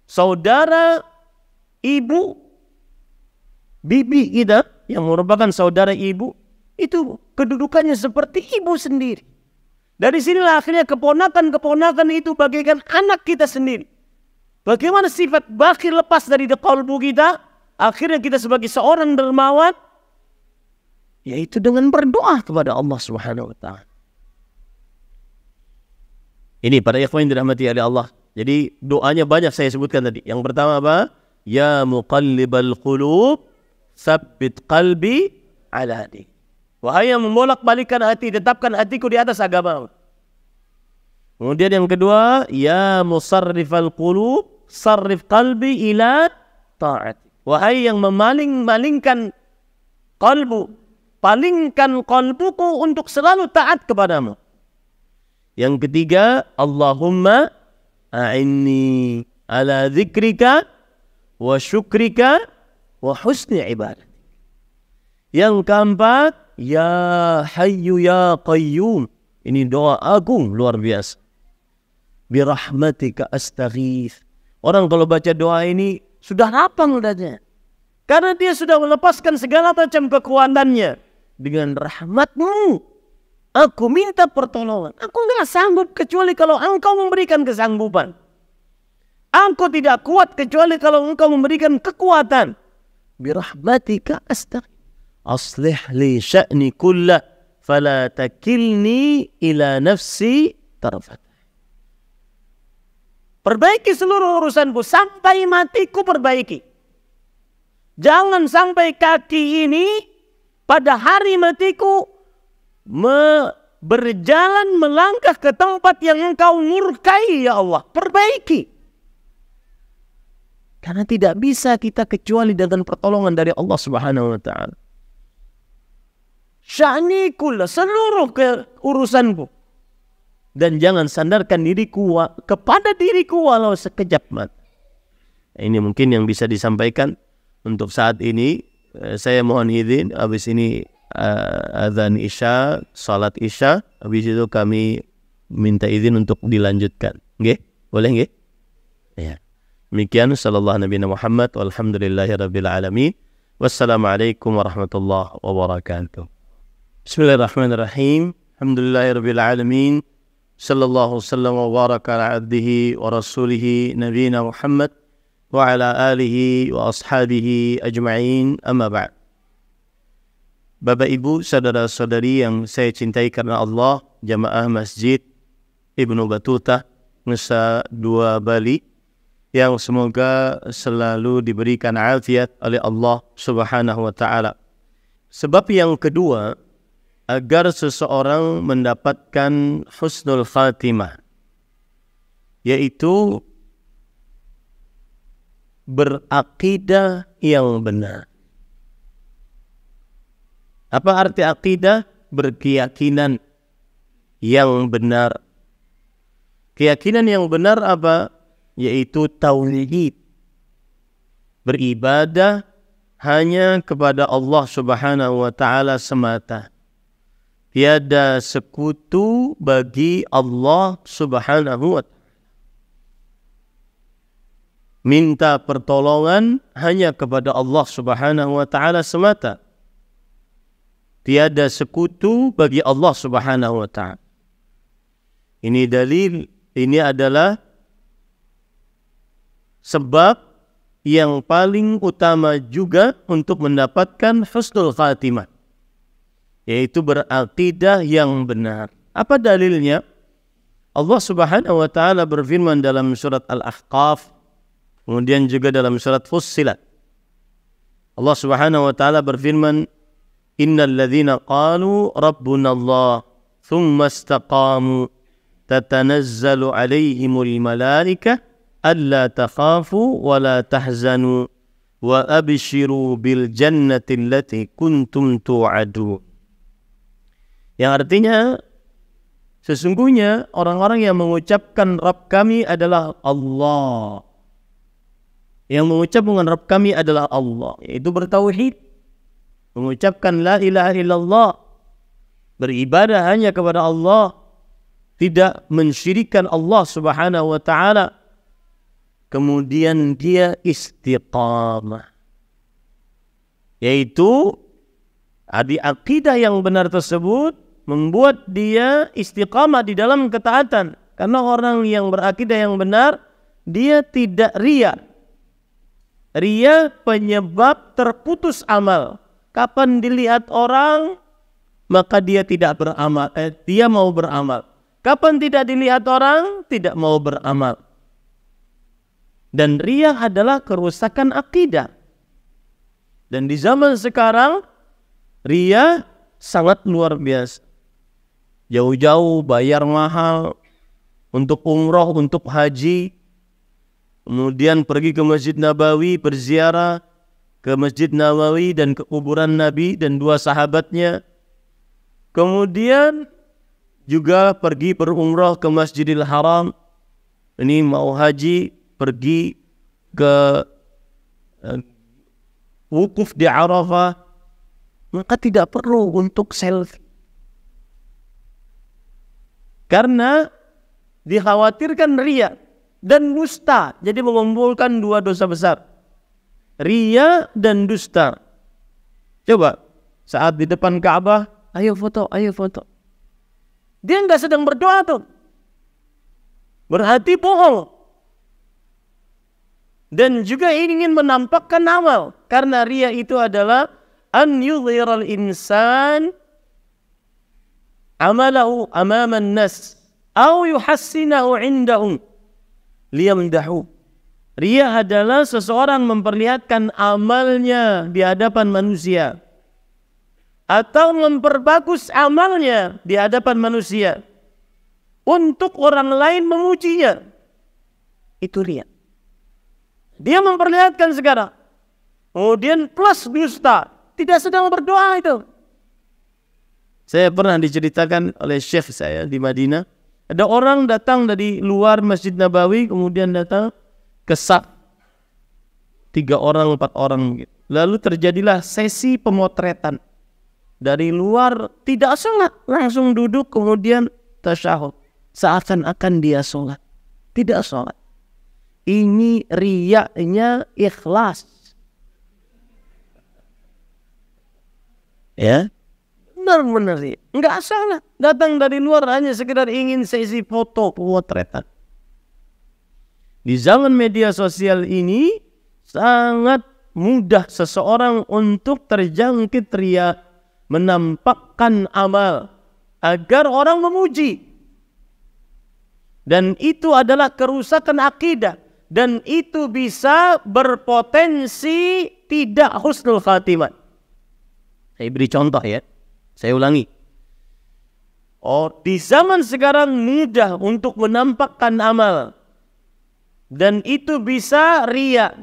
Saudara ibu bibi kita yang merupakan saudara ibu itu kedudukannya seperti ibu sendiri. Dari sinilah akhirnya keponakan-keponakan itu bagaikan anak kita sendiri. Bagaimana sifat bakir lepas dari dekolbu kita? Akhirnya kita sebagai seorang dermawan, yaitu dengan berdoa kepada Allah Subhanahu wa taala. Ini para ikhwan yang dirahmati oleh Allah. Jadi doanya banyak saya sebutkan tadi. Yang pertama apa? Ya muqallibal qulub, sabbit qalbi ala adik. Wahai yang membolak-balikan hati, tetapkan hatiku di atas agama. Kemudian yang kedua, ya al qulub, sarrif qalbi ila ta'at. Wahai yang memaling-malingkan kalbu, palingkan kalbuku untuk selalu taat kepadamu. Yang ketiga, Allahumma a'inni ala zikrika wa syukrika wa husni ibadah. Yang keempat, Ya Hayyu Ya Qayyum. Ini doa agung luar biasa. Birahmatika astaghith. Orang kalau baca doa ini sudah lapang dadanya. Karena dia sudah melepaskan segala macam kekuatannya. Dengan rahmatmu. Aku minta pertolongan. Aku nggak sanggup kecuali kalau engkau memberikan kesanggupan. Aku tidak kuat kecuali kalau engkau memberikan kekuatan. Birahmatika astaghith aslih li sya'ni kulla fala takilni ila nafsi tarfat. Perbaiki seluruh urusanku sampai matiku perbaiki. Jangan sampai kaki ini pada hari matiku me berjalan melangkah ke tempat yang engkau murkai ya Allah. Perbaiki. Karena tidak bisa kita kecuali dengan pertolongan dari Allah Subhanahu wa taala sya'ni kula seluruh urusanku dan jangan sandarkan diriku wa, kepada diriku walau sekejap mata. Ini mungkin yang bisa disampaikan untuk saat ini. Eh, saya mohon izin habis ini eh, azan isya, salat isya, habis itu kami minta izin untuk dilanjutkan. Nggih? Boleh nggih? Ya. Demikian sallallahu nabi Muhammad alamin. Wassalamualaikum warahmatullahi wabarakatuh. Bismillahirrahmanirrahim. Alhamdulillahirrahmanirrahim. Sallallahu sallam wa baraka ala abdihi wa rasulihi nabina Muhammad wa ala alihi wa ashabihi ajma'in amma ba'd. Bapak ibu saudara saudari yang saya cintai karena Allah, jamaah masjid Ibnu Batuta, Nusa Dua Bali, yang semoga selalu diberikan afiat oleh Allah subhanahu wa ta'ala. Sebab yang kedua, agar seseorang mendapatkan husnul khatimah yaitu berakidah yang benar. Apa arti akidah? Berkeyakinan yang benar. Keyakinan yang benar apa? Yaitu tauhid. Beribadah hanya kepada Allah Subhanahu wa taala semata tiada sekutu bagi Allah Subhanahu wa taala. Minta pertolongan hanya kepada Allah Subhanahu wa taala semata. Tiada sekutu bagi Allah Subhanahu wa taala. Ini dalil, ini adalah sebab yang paling utama juga untuk mendapatkan husnul khatimah yaitu berakidah yang benar. Apa dalilnya? Allah Subhanahu wa taala berfirman dalam surat Al-Ahqaf kemudian juga dalam surat Fussilat. Allah Subhanahu wa taala berfirman, "Innal ladzina qalu rabbunallah thumma istaqamu tatanazzalu alaihimul malaika alla takhafu wa la tahzanu wa abshiru bil jannati allati kuntum tu'adun." Yang artinya sesungguhnya orang-orang yang mengucapkan Rabb kami adalah Allah. Yang mengucapkan Rabb kami adalah Allah. Itu bertauhid. Mengucapkan la ilaha illallah. Beribadah hanya kepada Allah. Tidak mensyirikan Allah subhanahu wa ta'ala. Kemudian dia istiqamah. Yaitu, adi akidah yang benar tersebut, membuat dia istiqamah di dalam ketaatan karena orang yang berakidah yang benar dia tidak ria ria penyebab terputus amal kapan dilihat orang maka dia tidak beramal eh, dia mau beramal kapan tidak dilihat orang tidak mau beramal dan ria adalah kerusakan akidah dan di zaman sekarang ria sangat luar biasa jauh-jauh bayar mahal untuk umroh, untuk haji, kemudian pergi ke Masjid Nabawi berziarah ke Masjid Nabawi dan ke kuburan Nabi dan dua sahabatnya. Kemudian juga pergi berumroh ke Masjidil Haram. Ini mau haji pergi ke eh, wukuf di Arafah. Maka tidak perlu untuk selfie karena dikhawatirkan ria dan dusta. Jadi mengumpulkan dua dosa besar. Ria dan dusta. Coba saat di depan Ka'bah, ayo foto, ayo foto. Dia nggak sedang berdoa tuh. Berhati bohong. Dan juga ingin menampakkan awal, Karena ria itu adalah an yudhiral insan amalahu amaman nas au yuhassinahu indahum liyamdahu Ria adalah seseorang memperlihatkan amalnya di hadapan manusia atau memperbagus amalnya di hadapan manusia untuk orang lain memujinya. Itu ria. Dia memperlihatkan segala. Kemudian plus dusta. Tidak sedang berdoa itu. Saya pernah diceritakan oleh syekh saya di Madinah. Ada orang datang dari luar Masjid Nabawi, kemudian datang ke tiga orang, empat orang gitu. Lalu terjadilah sesi pemotretan dari luar tidak sholat langsung duduk kemudian tasyahud seakan-akan dia sholat tidak sholat ini riaknya ikhlas ya benar-benar sih. Iya. Nggak salah. Datang dari luar hanya sekedar ingin sesi foto potretan. Di zaman media sosial ini sangat mudah seseorang untuk terjangkit ria menampakkan amal agar orang memuji. Dan itu adalah kerusakan akidah dan itu bisa berpotensi tidak husnul khatimah. Saya beri contoh ya. Saya ulangi. Oh, di zaman sekarang mudah untuk menampakkan amal. Dan itu bisa ria.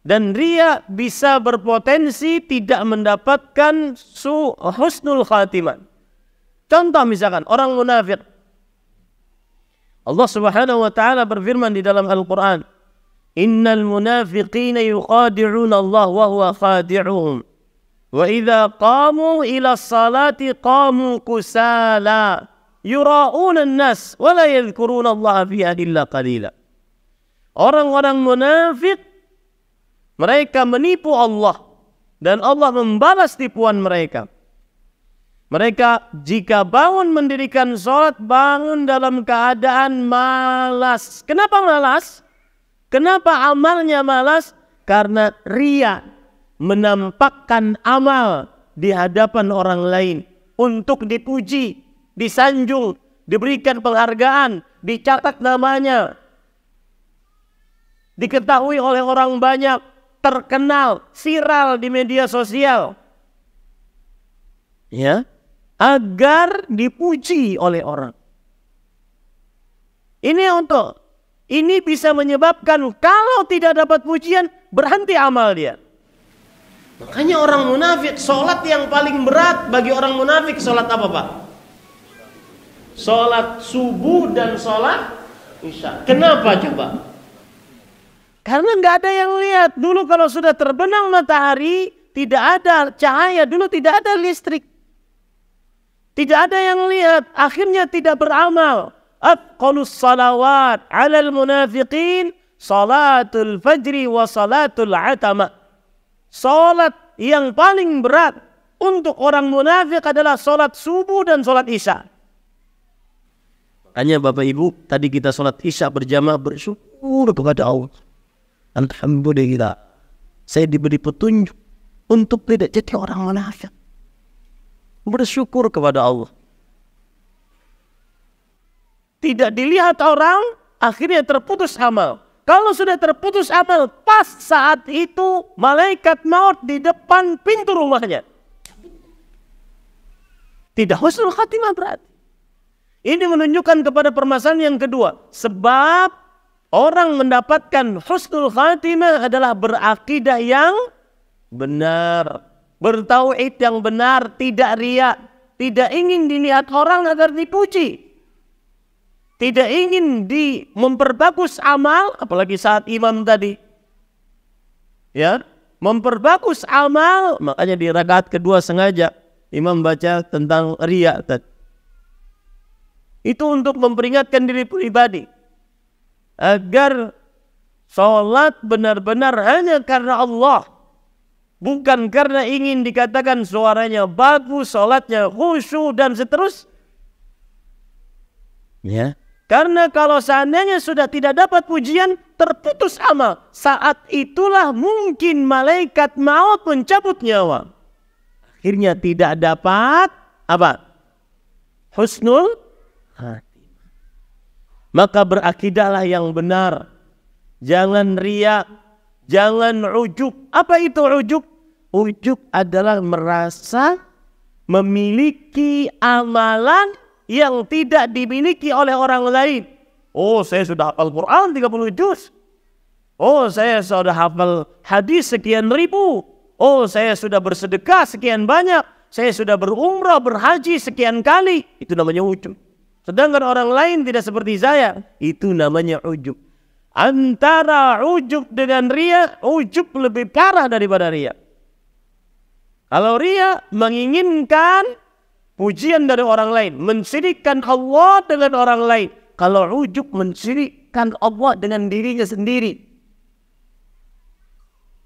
Dan ria bisa berpotensi tidak mendapatkan su husnul khatiman. Contoh misalkan orang munafik. Allah Subhanahu wa taala berfirman di dalam Al-Qur'an, "Innal munafiqina yuqadi'una Allah wa huwa khadi'uhum." Wa idza qamu ila salati qamu kusala yura'una nas wa la yadhkuruna Allah fiha illa qalila. Orang-orang munafik mereka menipu Allah dan Allah membalas tipuan mereka. Mereka jika bangun mendirikan sholat, bangun dalam keadaan malas. Kenapa malas? Kenapa amalnya malas? Karena riak menampakkan amal di hadapan orang lain untuk dipuji, disanjung, diberikan penghargaan, dicatat namanya, diketahui oleh orang banyak, terkenal, viral di media sosial. Ya, agar dipuji oleh orang. Ini untuk ini bisa menyebabkan kalau tidak dapat pujian berhenti amal dia. Makanya orang munafik, sholat yang paling berat bagi orang munafik sholat apa pak? Sholat subuh dan sholat isya. Kenapa coba? Karena nggak ada yang lihat. Dulu kalau sudah terbenam matahari, tidak ada cahaya. Dulu tidak ada listrik. Tidak ada yang lihat. Akhirnya tidak beramal. Atqalus salawat alal munafiqin salatul fajri wa salatul atama. Salat yang paling berat untuk orang munafik adalah salat subuh dan salat isya. Hanya Bapak Ibu, tadi kita salat isya berjamaah bersyukur kepada Allah. Alhamdulillah. Saya diberi petunjuk untuk tidak jadi orang munafik. Bersyukur kepada Allah. Tidak dilihat orang, akhirnya terputus amal kalau sudah terputus amal, pas saat itu malaikat maut di depan pintu rumahnya. Tidak husnul khatimah berarti. Ini menunjukkan kepada permasalahan yang kedua. Sebab orang mendapatkan husnul khatimah adalah berakidah yang benar. Bertauhid yang benar, tidak riak. Tidak ingin dilihat orang agar dipuji tidak ingin di memperbagus amal apalagi saat imam tadi ya memperbagus amal makanya di rakaat kedua sengaja imam baca tentang riya tadi itu untuk memperingatkan diri pribadi agar sholat benar-benar hanya karena Allah bukan karena ingin dikatakan suaranya bagus sholatnya khusyuk dan seterusnya ya karena kalau seandainya sudah tidak dapat pujian, terputus amal. Saat itulah mungkin malaikat maut mencabut nyawa. Akhirnya tidak dapat apa? Husnul hati. Maka berakidahlah yang benar. Jangan riak, jangan ujuk. Apa itu rujuk? Rujuk adalah merasa memiliki amalan yang tidak dimiliki oleh orang lain. Oh, saya sudah hafal Quran 30 juz. Oh, saya sudah hafal hadis sekian ribu. Oh, saya sudah bersedekah sekian banyak. Saya sudah berumrah, berhaji sekian kali. Itu namanya ujub. Sedangkan orang lain tidak seperti saya. Itu namanya ujub. Antara ujub dengan ria, ujub lebih parah daripada ria. Kalau ria menginginkan pujian dari orang lain, mensirikkan Allah dengan orang lain. Kalau rujuk mensirikkan Allah dengan dirinya sendiri.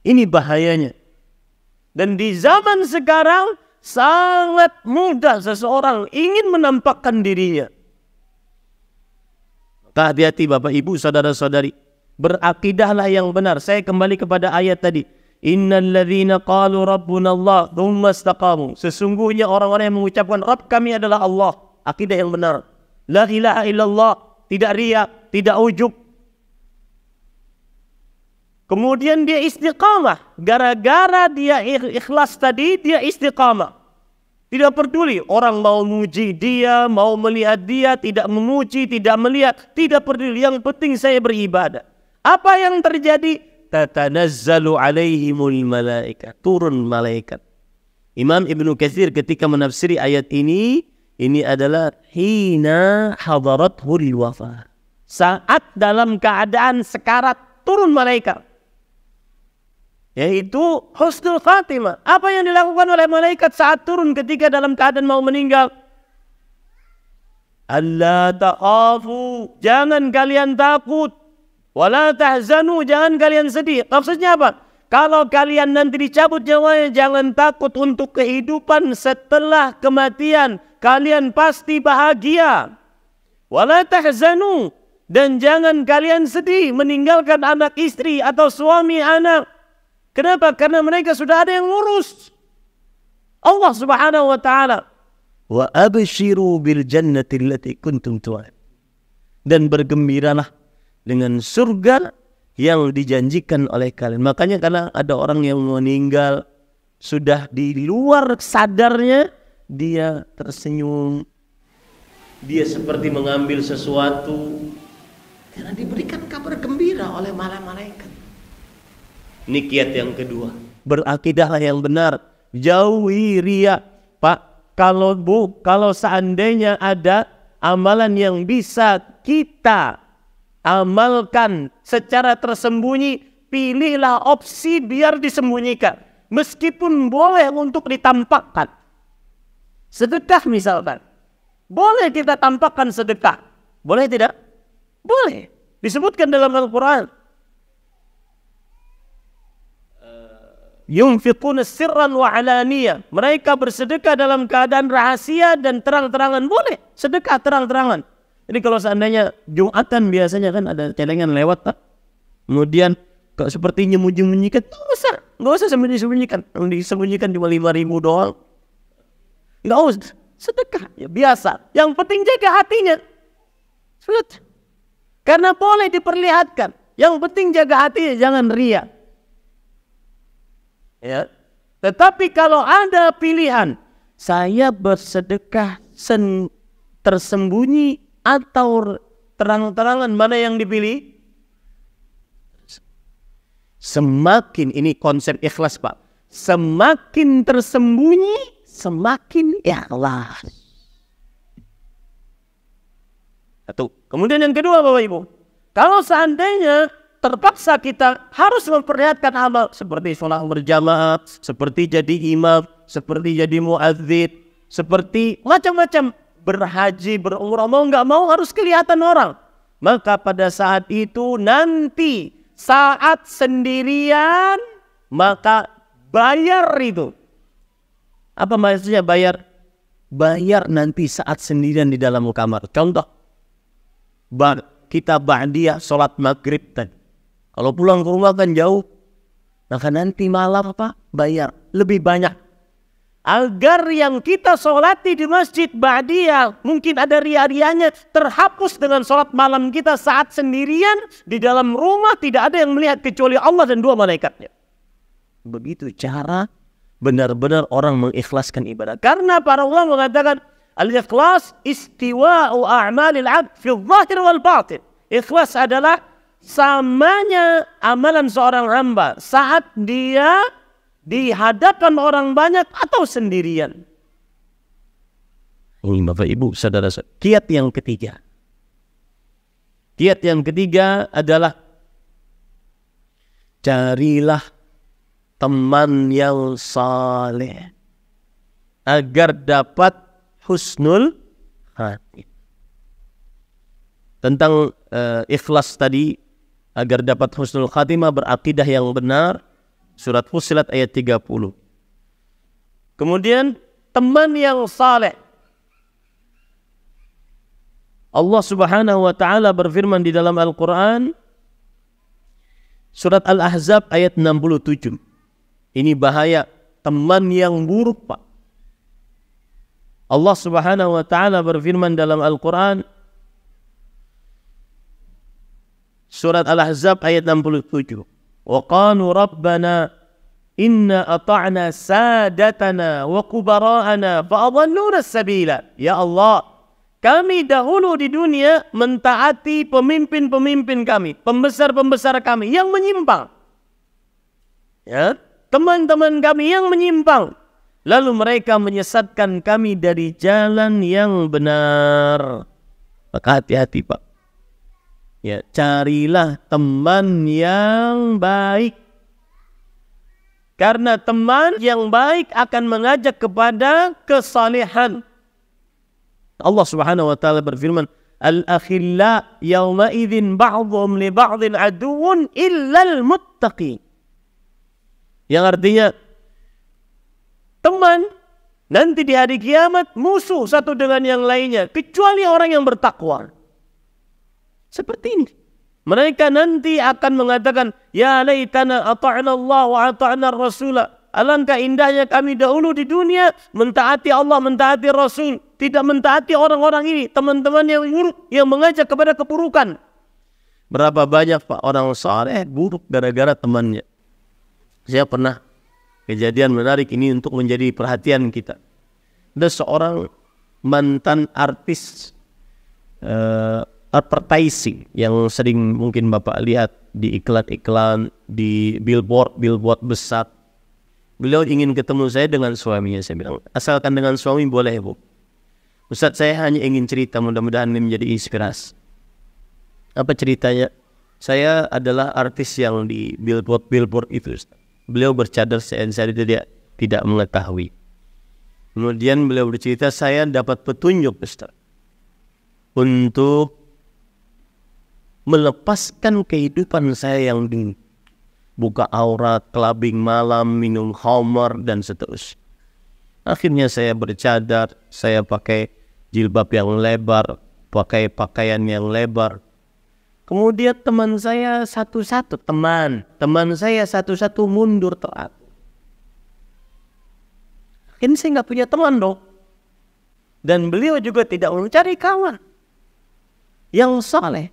Ini bahayanya. Dan di zaman sekarang sangat mudah seseorang ingin menampakkan dirinya. Maka hati-hati Bapak Ibu, saudara-saudari. Berakidahlah yang benar. Saya kembali kepada ayat tadi qalu rabbuna Allah thumma istaqamu. Sesungguhnya orang-orang yang mengucapkan Rabb kami adalah Allah, akidah yang benar. La ilaha illallah, tidak riak, tidak ujub. Kemudian dia istiqamah. Gara-gara dia ikhlas tadi, dia istiqamah. Tidak peduli orang mau muji dia, mau melihat dia, tidak memuji, tidak melihat, tidak peduli. Yang penting saya beribadah. Apa yang terjadi? tatanazzalu alaihimul malaikat turun malaikat Imam Ibnu Katsir ketika menafsiri ayat ini ini adalah hina hadarat wafa saat dalam keadaan sekarat turun malaikat yaitu husnul khatimah apa yang dilakukan oleh malaikat saat turun ketika dalam keadaan mau meninggal Allah ta'afu jangan kalian takut Wala tahzanu jangan kalian sedih. Maksudnya apa? Kalau kalian nanti dicabut nyawanya jangan takut untuk kehidupan setelah kematian kalian pasti bahagia. Wala tahzanu dan jangan kalian sedih meninggalkan anak istri atau suami anak. Kenapa? Karena mereka sudah ada yang ngurus. Allah Subhanahu wa taala wa abshiru bil jannati allati kuntum tu'ad. Dan bergembiralah dengan surga yang dijanjikan oleh kalian. Makanya karena ada orang yang meninggal sudah di luar sadarnya dia tersenyum. Dia seperti mengambil sesuatu karena diberikan kabar gembira oleh malaikat. Ini kiat yang kedua. Berakidahlah yang benar. Jauhi ria. Pak, kalau bu, kalau seandainya ada amalan yang bisa kita amalkan secara tersembunyi, pilihlah opsi biar disembunyikan. Meskipun boleh untuk ditampakkan. Sedekah misalkan. Boleh kita tampakkan sedekah. Boleh tidak? Boleh. Disebutkan dalam Al-Quran. Eh. Yunfiquna sirran wa alaniya. Mereka bersedekah dalam keadaan rahasia dan terang-terangan. Boleh sedekah terang-terangan. Jadi kalau seandainya Jumatan biasanya kan ada celengan lewat tak? Kemudian kok seperti nyembunyi-nyembunyikan, nggak usah, nggak usah sembunyi disembunyikan cuma lima ribu doang. Nggak usah, sedekah ya biasa. Yang penting jaga hatinya. Sudah. Karena boleh diperlihatkan. Yang penting jaga hatinya, jangan ria. Ya. Tetapi kalau ada pilihan, saya bersedekah sen tersembunyi atau terang-terangan mana yang dipilih? Semakin ini konsep ikhlas Pak. Semakin tersembunyi, semakin ikhlas. Satu. Kemudian yang kedua Bapak Ibu. Kalau seandainya terpaksa kita harus memperlihatkan amal seperti sholat berjamaah, seperti jadi imam, seperti jadi muazid, seperti macam-macam berhaji, berumrah, mau nggak mau harus kelihatan orang. Maka pada saat itu nanti saat sendirian maka bayar itu. Apa maksudnya bayar? Bayar nanti saat sendirian di dalam kamar. Contoh, kita ba'diyah sholat maghrib tadi. Kalau pulang ke rumah kan jauh, maka nanti malam apa? Bayar lebih banyak agar yang kita sholati di masjid ba'diyah mungkin ada ria-rianya terhapus dengan sholat malam kita saat sendirian di dalam rumah tidak ada yang melihat kecuali Allah dan dua malaikatnya begitu cara benar-benar orang mengikhlaskan ibadah karena para ulama mengatakan al-ikhlas istiwa'u a'malil 'abd fi zahir wal batin ikhlas adalah samanya amalan seorang hamba saat dia di orang banyak atau sendirian. Ini Bapak Ibu, saudara kiat yang ketiga. Kiat yang ketiga adalah carilah teman yang saleh agar dapat husnul hati. Tentang uh, ikhlas tadi agar dapat husnul khatimah berakidah yang benar Surat Fusilat ayat 30. Kemudian teman yang saleh. Allah Subhanahu wa taala berfirman di dalam Al-Qur'an Surat Al-Ahzab ayat 67. Ini bahaya teman yang buruk, Pak. Allah Subhanahu wa taala berfirman dalam Al-Qur'an Surat Al-Ahzab ayat 67. وقالوا ربنا إنا أطعنا سادتنا وكبراءنا فأضلونا السبيل يا الله Kami dahulu di dunia mentaati pemimpin-pemimpin kami, pembesar-pembesar kami yang menyimpang. Ya, teman-teman kami yang menyimpang. Lalu mereka menyesatkan kami dari jalan yang benar. Maka hati-hati Pak. Ya, carilah teman yang baik. Karena teman yang baik akan mengajak kepada kesalehan. Allah Subhanahu wa taala berfirman, "Al-akhilla yawma idzin ba'dhum li ba'dhin illa al muttaqin." Yang artinya teman nanti di hari kiamat musuh satu dengan yang lainnya kecuali orang yang bertakwa. Seperti ini. Mereka nanti akan mengatakan, Ya laytana ata'na Allah wa ata'na Rasulah. Alangkah indahnya kami dahulu di dunia mentaati Allah, mentaati Rasul, tidak mentaati orang-orang ini, teman-teman yang buruk yang mengajak kepada keburukan. Berapa banyak Pak orang saleh buruk gara-gara temannya. Saya pernah kejadian menarik ini untuk menjadi perhatian kita. Ada seorang mantan artis eh, advertising yang sering mungkin Bapak lihat di iklan-iklan, di billboard-billboard besar. Beliau ingin ketemu saya dengan suaminya. Saya bilang, asalkan dengan suami boleh Bu. Ustaz saya hanya ingin cerita mudah-mudahan ini menjadi inspirasi. Apa ceritanya? Saya adalah artis yang di billboard-billboard itu. Ustaz. Beliau bercadar saya, saya tidak, tidak mengetahui. Kemudian beliau bercerita, saya dapat petunjuk Ustaz. Untuk melepaskan kehidupan saya yang dulu. Buka aurat, kelabing malam, minum homer, dan seterusnya. Akhirnya saya bercadar, saya pakai jilbab yang lebar, pakai pakaian yang lebar. Kemudian teman saya satu-satu, teman, teman saya satu-satu mundur teratur. Akhirnya saya nggak punya teman dong. Dan beliau juga tidak mencari kawan yang soleh.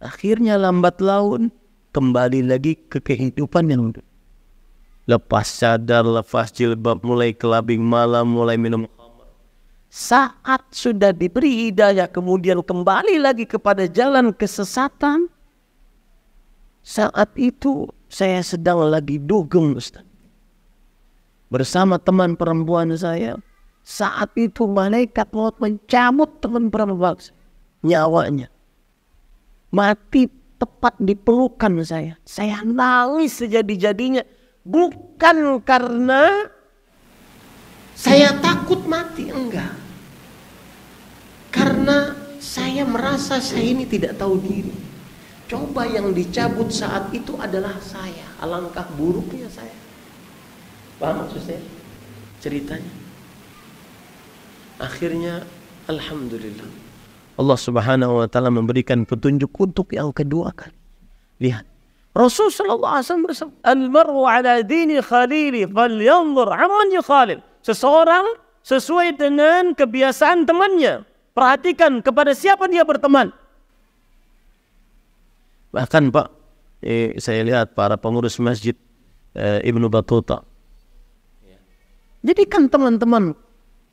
Akhirnya lambat laun kembali lagi ke kehidupan yang lepas sadar, lepas jilbab, mulai kelabing malam, mulai minum saat sudah diberi hidayah kemudian kembali lagi kepada jalan kesesatan saat itu saya sedang lagi dugem Ustaz bersama teman perempuan saya saat itu malaikat maut mencamut teman perempuan saya, nyawanya mati tepat di pelukan saya. Saya nangis sejadi-jadinya. Bukan karena saya takut mati, enggak. Karena saya merasa saya ini tidak tahu diri. Coba yang dicabut saat itu adalah saya. Alangkah buruknya saya. Paham maksudnya? Ceritanya. Akhirnya Alhamdulillah Allah Subhanahu wa taala memberikan petunjuk untuk yang kedua kali. Lihat. Rasul sallallahu alaihi wasallam bersabda, "Al-mar'u ala dini khalili falyanzur amman yukhalil." Seseorang sesuai dengan kebiasaan temannya. Perhatikan kepada siapa dia berteman. Bahkan Pak, eh, saya lihat para pengurus masjid eh, Ibnu Battuta. Jadi kan teman-teman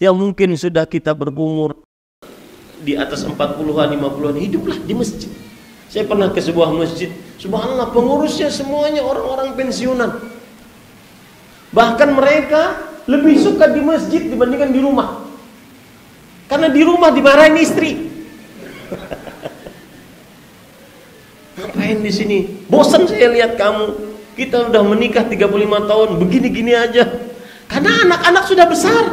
yang mungkin sudah kita berumur di atas 40-an 50-an hiduplah di masjid saya pernah ke sebuah masjid subhanallah pengurusnya semuanya orang-orang pensiunan bahkan mereka lebih suka di masjid dibandingkan di rumah karena di rumah dimarahin istri *laughs* ngapain di sini bosan saya lihat kamu kita sudah menikah 35 tahun begini-gini aja karena anak-anak sudah besar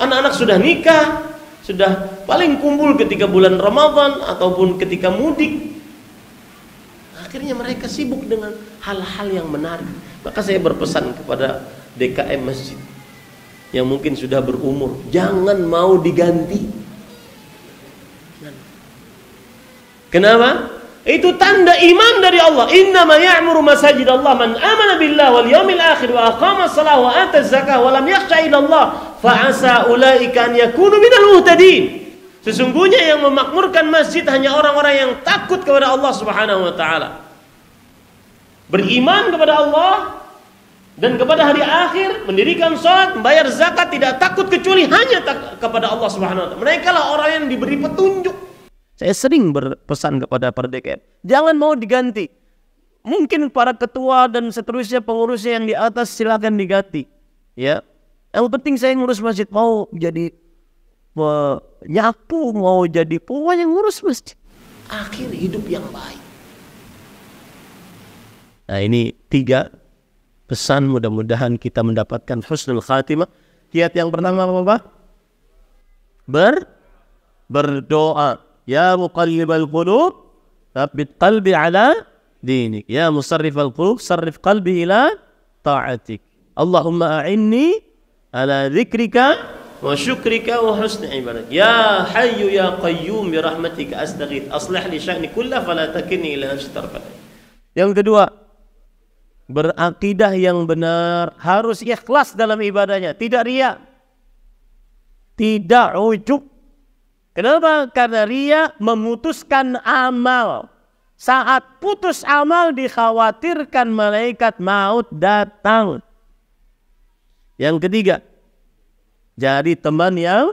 anak-anak sudah nikah sudah paling kumpul ketika bulan Ramadan ataupun ketika mudik akhirnya mereka sibuk dengan hal-hal yang menarik maka saya berpesan kepada DKM masjid yang mungkin sudah berumur jangan mau diganti kenapa itu tanda iman dari Allah. Innama ya'muru masajid Allah man amana billahi wal yawmil akhir wa aqama salah wa ata zakah wa lam yakhsha ila Allah fa asa ulaika an yakunu minal muhtadin. Sesungguhnya yang memakmurkan masjid hanya orang-orang yang takut kepada Allah Subhanahu wa taala. Beriman kepada Allah dan kepada hari akhir mendirikan sholat, membayar zakat, tidak takut kecuali hanya tak kepada Allah Subhanahu wa taala. Mereka lah orang yang diberi petunjuk saya sering berpesan kepada para DKM, jangan mau diganti. Mungkin para ketua dan seterusnya pengurusnya yang di atas silakan diganti. Ya, yang penting saya ngurus masjid mau jadi nyapu mau jadi yang ngurus masjid. Akhir hidup yang baik. Nah ini tiga pesan mudah-mudahan kita mendapatkan husnul khatimah. Kiat yang pertama apa? Ber berdoa. Ya al qulub, tabbit qalbi ala dinik. Ya al qulub, sarrif qalbi ila ta'atik. Allahumma a'inni ala dzikrika wa syukrika wa husni ibadat. Ya hayyu ya qayyum bi rahmatika astaghith. Aslih li sya'ni kullah fala takilni ila nafsi tarfat. Yang kedua, berakidah yang benar harus ikhlas dalam ibadahnya, tidak ria, tidak ujub, Kenapa? Karena ria memutuskan amal. Saat putus amal dikhawatirkan malaikat maut datang. Yang ketiga, jadi teman yang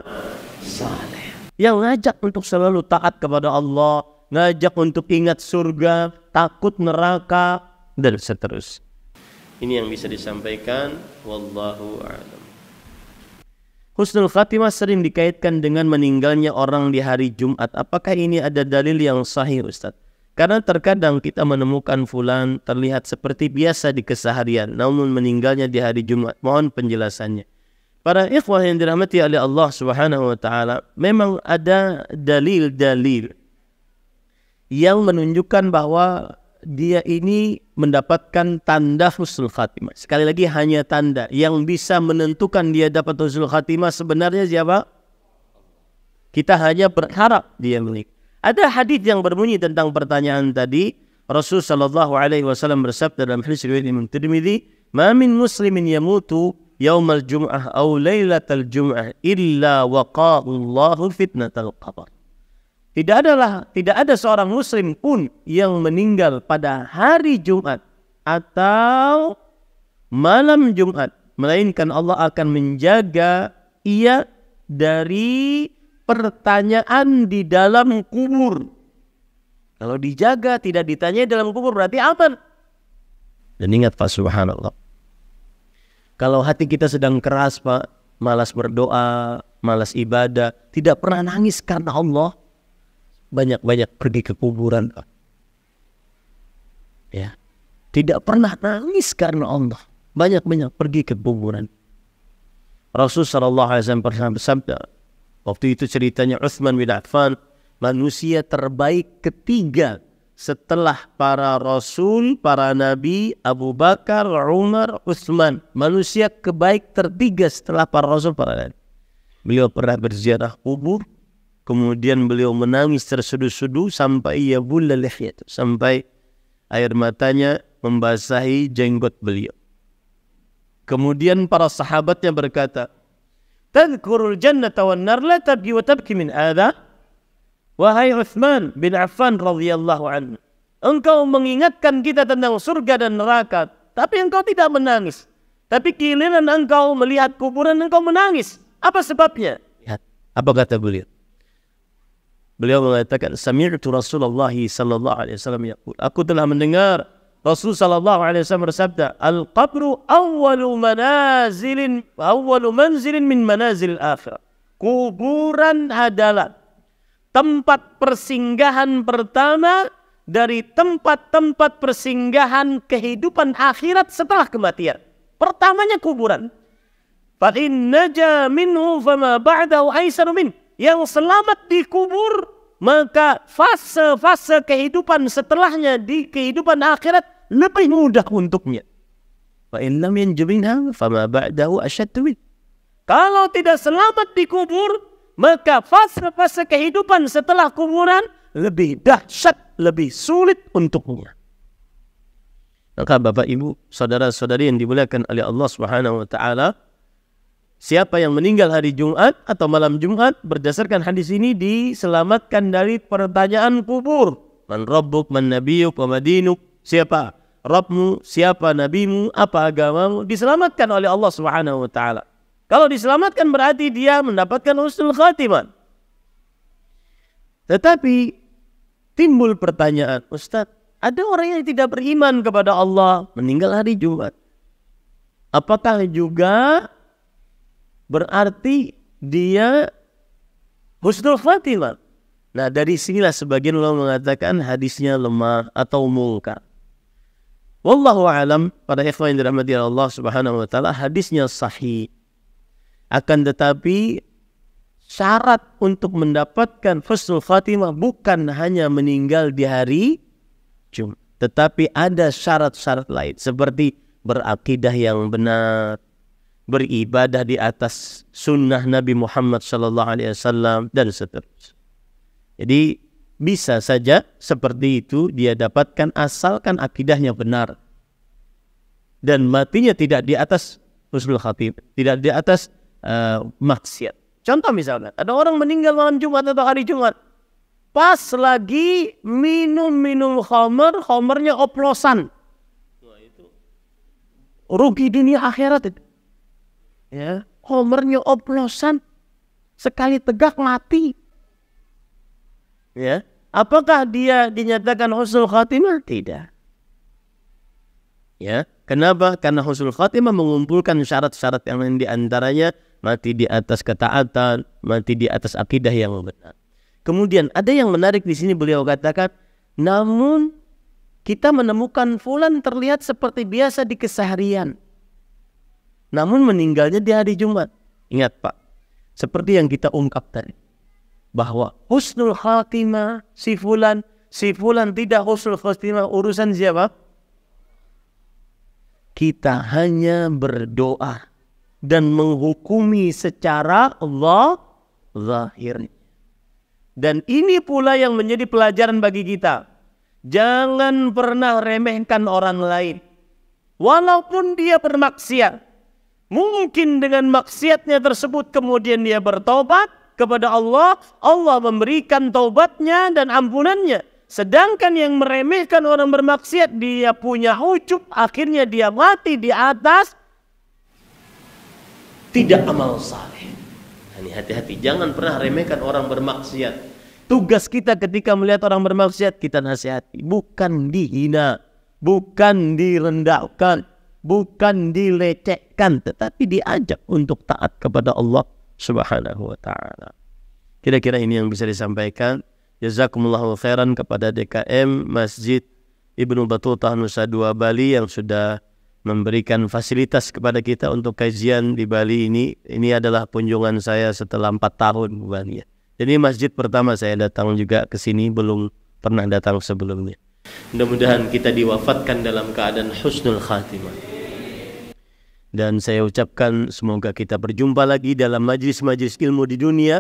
saleh. Yang ngajak untuk selalu taat kepada Allah, ngajak untuk ingat surga, takut neraka, dan seterusnya. Ini yang bisa disampaikan. Wallahu a'lam. Husnul khatimah sering dikaitkan dengan meninggalnya orang di hari Jumat. Apakah ini ada dalil yang sahih Ustaz? Karena terkadang kita menemukan fulan terlihat seperti biasa di keseharian namun meninggalnya di hari Jumat. Mohon penjelasannya. Para ikhwah yang dirahmati oleh Allah Subhanahu wa taala, memang ada dalil-dalil yang menunjukkan bahwa dia ini mendapatkan tanda husnul khatimah. Sekali lagi hanya tanda yang bisa menentukan dia dapat husnul khatimah sebenarnya siapa? Kita hanya berharap dia milik. Ada hadis yang berbunyi tentang pertanyaan tadi. Rasul Shallallahu Alaihi Wasallam bersabda dalam hadis riwayat Imam Tirmidzi, "Ma min muslimin yamutu yaumal jum'ah aw lailatal jum'ah illa waqa'allahu fitnatal qabr." Tidak adalah tidak ada seorang muslim pun yang meninggal pada hari Jumat atau malam Jumat melainkan Allah akan menjaga ia dari pertanyaan di dalam kubur. Kalau dijaga tidak ditanya dalam kubur berarti apa? Dan ingat Pak Subhanallah. Kalau hati kita sedang keras Pak, malas berdoa, malas ibadah, tidak pernah nangis karena Allah, banyak-banyak pergi ke kuburan. Ya. Tidak pernah nangis karena Allah. Banyak-banyak pergi ke kuburan. Rasul sallallahu alaihi wasallam bersabda, waktu itu ceritanya Uthman bin Affan, manusia terbaik ketiga setelah para rasul, para nabi, Abu Bakar, Umar, Utsman, manusia kebaik tertiga setelah para rasul, para nabi. Beliau pernah berziarah kubur, Kemudian beliau menangis tersudu-sudu sampai ia ya lihyatu, sampai air matanya membasahi jenggot beliau. Kemudian para sahabatnya berkata, Tadkurul jannah wan nar la tabki wa tabki min adha." Wahai Uthman bin Affan radhiyallahu anhu, engkau mengingatkan kita tentang surga dan neraka, tapi engkau tidak menangis. Tapi giliran engkau melihat kuburan engkau menangis. Apa sebabnya? Lihat, apa kata beliau? Beliau mengatakan, Samirtu Rasulullah sallallahu alaihi wasallam yaqul, aku telah mendengar Rasul sallallahu alaihi wasallam bersabda, "Al-qabru awwalu manazilin awwalu manzilin min manazil akhirah." Kuburan adalah tempat persinggahan pertama dari tempat-tempat persinggahan kehidupan akhirat setelah kematian. Pertamanya kuburan. فَإِنْ نَجَى مِنْهُ فَمَا بَعْدَهُ أَيْسَرُ مِنْهُ yang selamat dikubur maka fase-fase kehidupan setelahnya di kehidupan akhirat lebih mudah untuknya. Kalau tidak selamat dikubur, maka fase-fase kehidupan setelah kuburan lebih dahsyat, lebih sulit untuknya. Maka Bapak Ibu, saudara-saudari yang dimuliakan oleh Allah Subhanahu wa taala, Siapa yang meninggal hari Jumat atau malam Jumat berdasarkan hadis ini diselamatkan dari pertanyaan kubur. Man rabbuk, man nabiyuk, wa madinuk. Siapa Rabbmu, siapa nabimu, apa agamamu diselamatkan oleh Allah Subhanahu wa taala. Kalau diselamatkan berarti dia mendapatkan usul khatimah. Tetapi timbul pertanyaan, Ustaz, ada orang yang tidak beriman kepada Allah meninggal hari Jumat. Apakah juga berarti dia husnul khatimah. Nah dari sinilah sebagian ulama mengatakan hadisnya lemah atau mulka. Wallahu alam pada ikhwan yang dirahmati Allah Subhanahu wa taala hadisnya sahih. Akan tetapi syarat untuk mendapatkan husnul khatimah bukan hanya meninggal di hari Jumat, tetapi ada syarat-syarat lain seperti berakidah yang benar, beribadah di atas sunnah Nabi Muhammad Sallallahu Alaihi Wasallam dan seterusnya. Jadi bisa saja seperti itu dia dapatkan asalkan akidahnya benar dan matinya tidak di atas husnul khatib, tidak di atas uh, maksiat. Contoh misalnya, ada orang meninggal malam Jumat atau hari Jumat. Pas lagi minum-minum khamer, khamernya oplosan. Rugi dunia akhirat itu ya homernya oplosan sekali tegak mati ya apakah dia dinyatakan husnul khatimah tidak ya kenapa karena husnul khatimah mengumpulkan syarat-syarat yang lain diantaranya mati di atas ketaatan mati di atas akidah yang benar kemudian ada yang menarik di sini beliau katakan namun kita menemukan Fulan terlihat seperti biasa di keseharian namun meninggalnya di hari Jumat. Ingat Pak, seperti yang kita ungkap tadi. Bahwa husnul khatimah si fulan, si fulan tidak husnul khatimah urusan siapa? Kita hanya berdoa dan menghukumi secara Allah zahir. Dan ini pula yang menjadi pelajaran bagi kita. Jangan pernah remehkan orang lain. Walaupun dia bermaksiat. Mungkin dengan maksiatnya tersebut kemudian dia bertobat kepada Allah, Allah memberikan taubatnya dan ampunannya. Sedangkan yang meremehkan orang bermaksiat dia punya ujub akhirnya dia mati di atas tidak amal saleh. hati-hati jangan pernah remehkan orang bermaksiat. Tugas kita ketika melihat orang bermaksiat kita nasihati, bukan dihina, bukan direndahkan, bukan dilecehkan tetapi diajak untuk taat kepada Allah Subhanahu wa taala. Kira-kira ini yang bisa disampaikan. Jazakumullahu khairan kepada DKM Masjid Ibnu Battuta Nusa Dua Bali yang sudah memberikan fasilitas kepada kita untuk kajian di Bali ini. Ini adalah kunjungan saya setelah empat tahun bukan ya. Jadi masjid pertama saya datang juga ke sini belum pernah datang sebelumnya. Mudah-mudahan kita diwafatkan dalam keadaan husnul khatimah. Dan saya ucapkan semoga kita berjumpa lagi dalam majlis-majlis ilmu di dunia.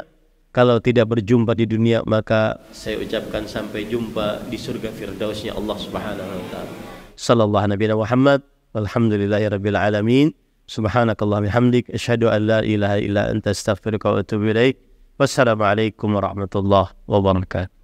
Kalau tidak berjumpa di dunia maka saya ucapkan sampai jumpa di surga firdausnya Allah Subhanahu wa taala. Sallallahu Nabi Muhammad walhamdulillahirabbil alamin. Subhanakallah bihamdik asyhadu an la ilaha illa anta astaghfiruka wa atubu ilaik. Wassalamualaikum warahmatullahi wabarakatuh.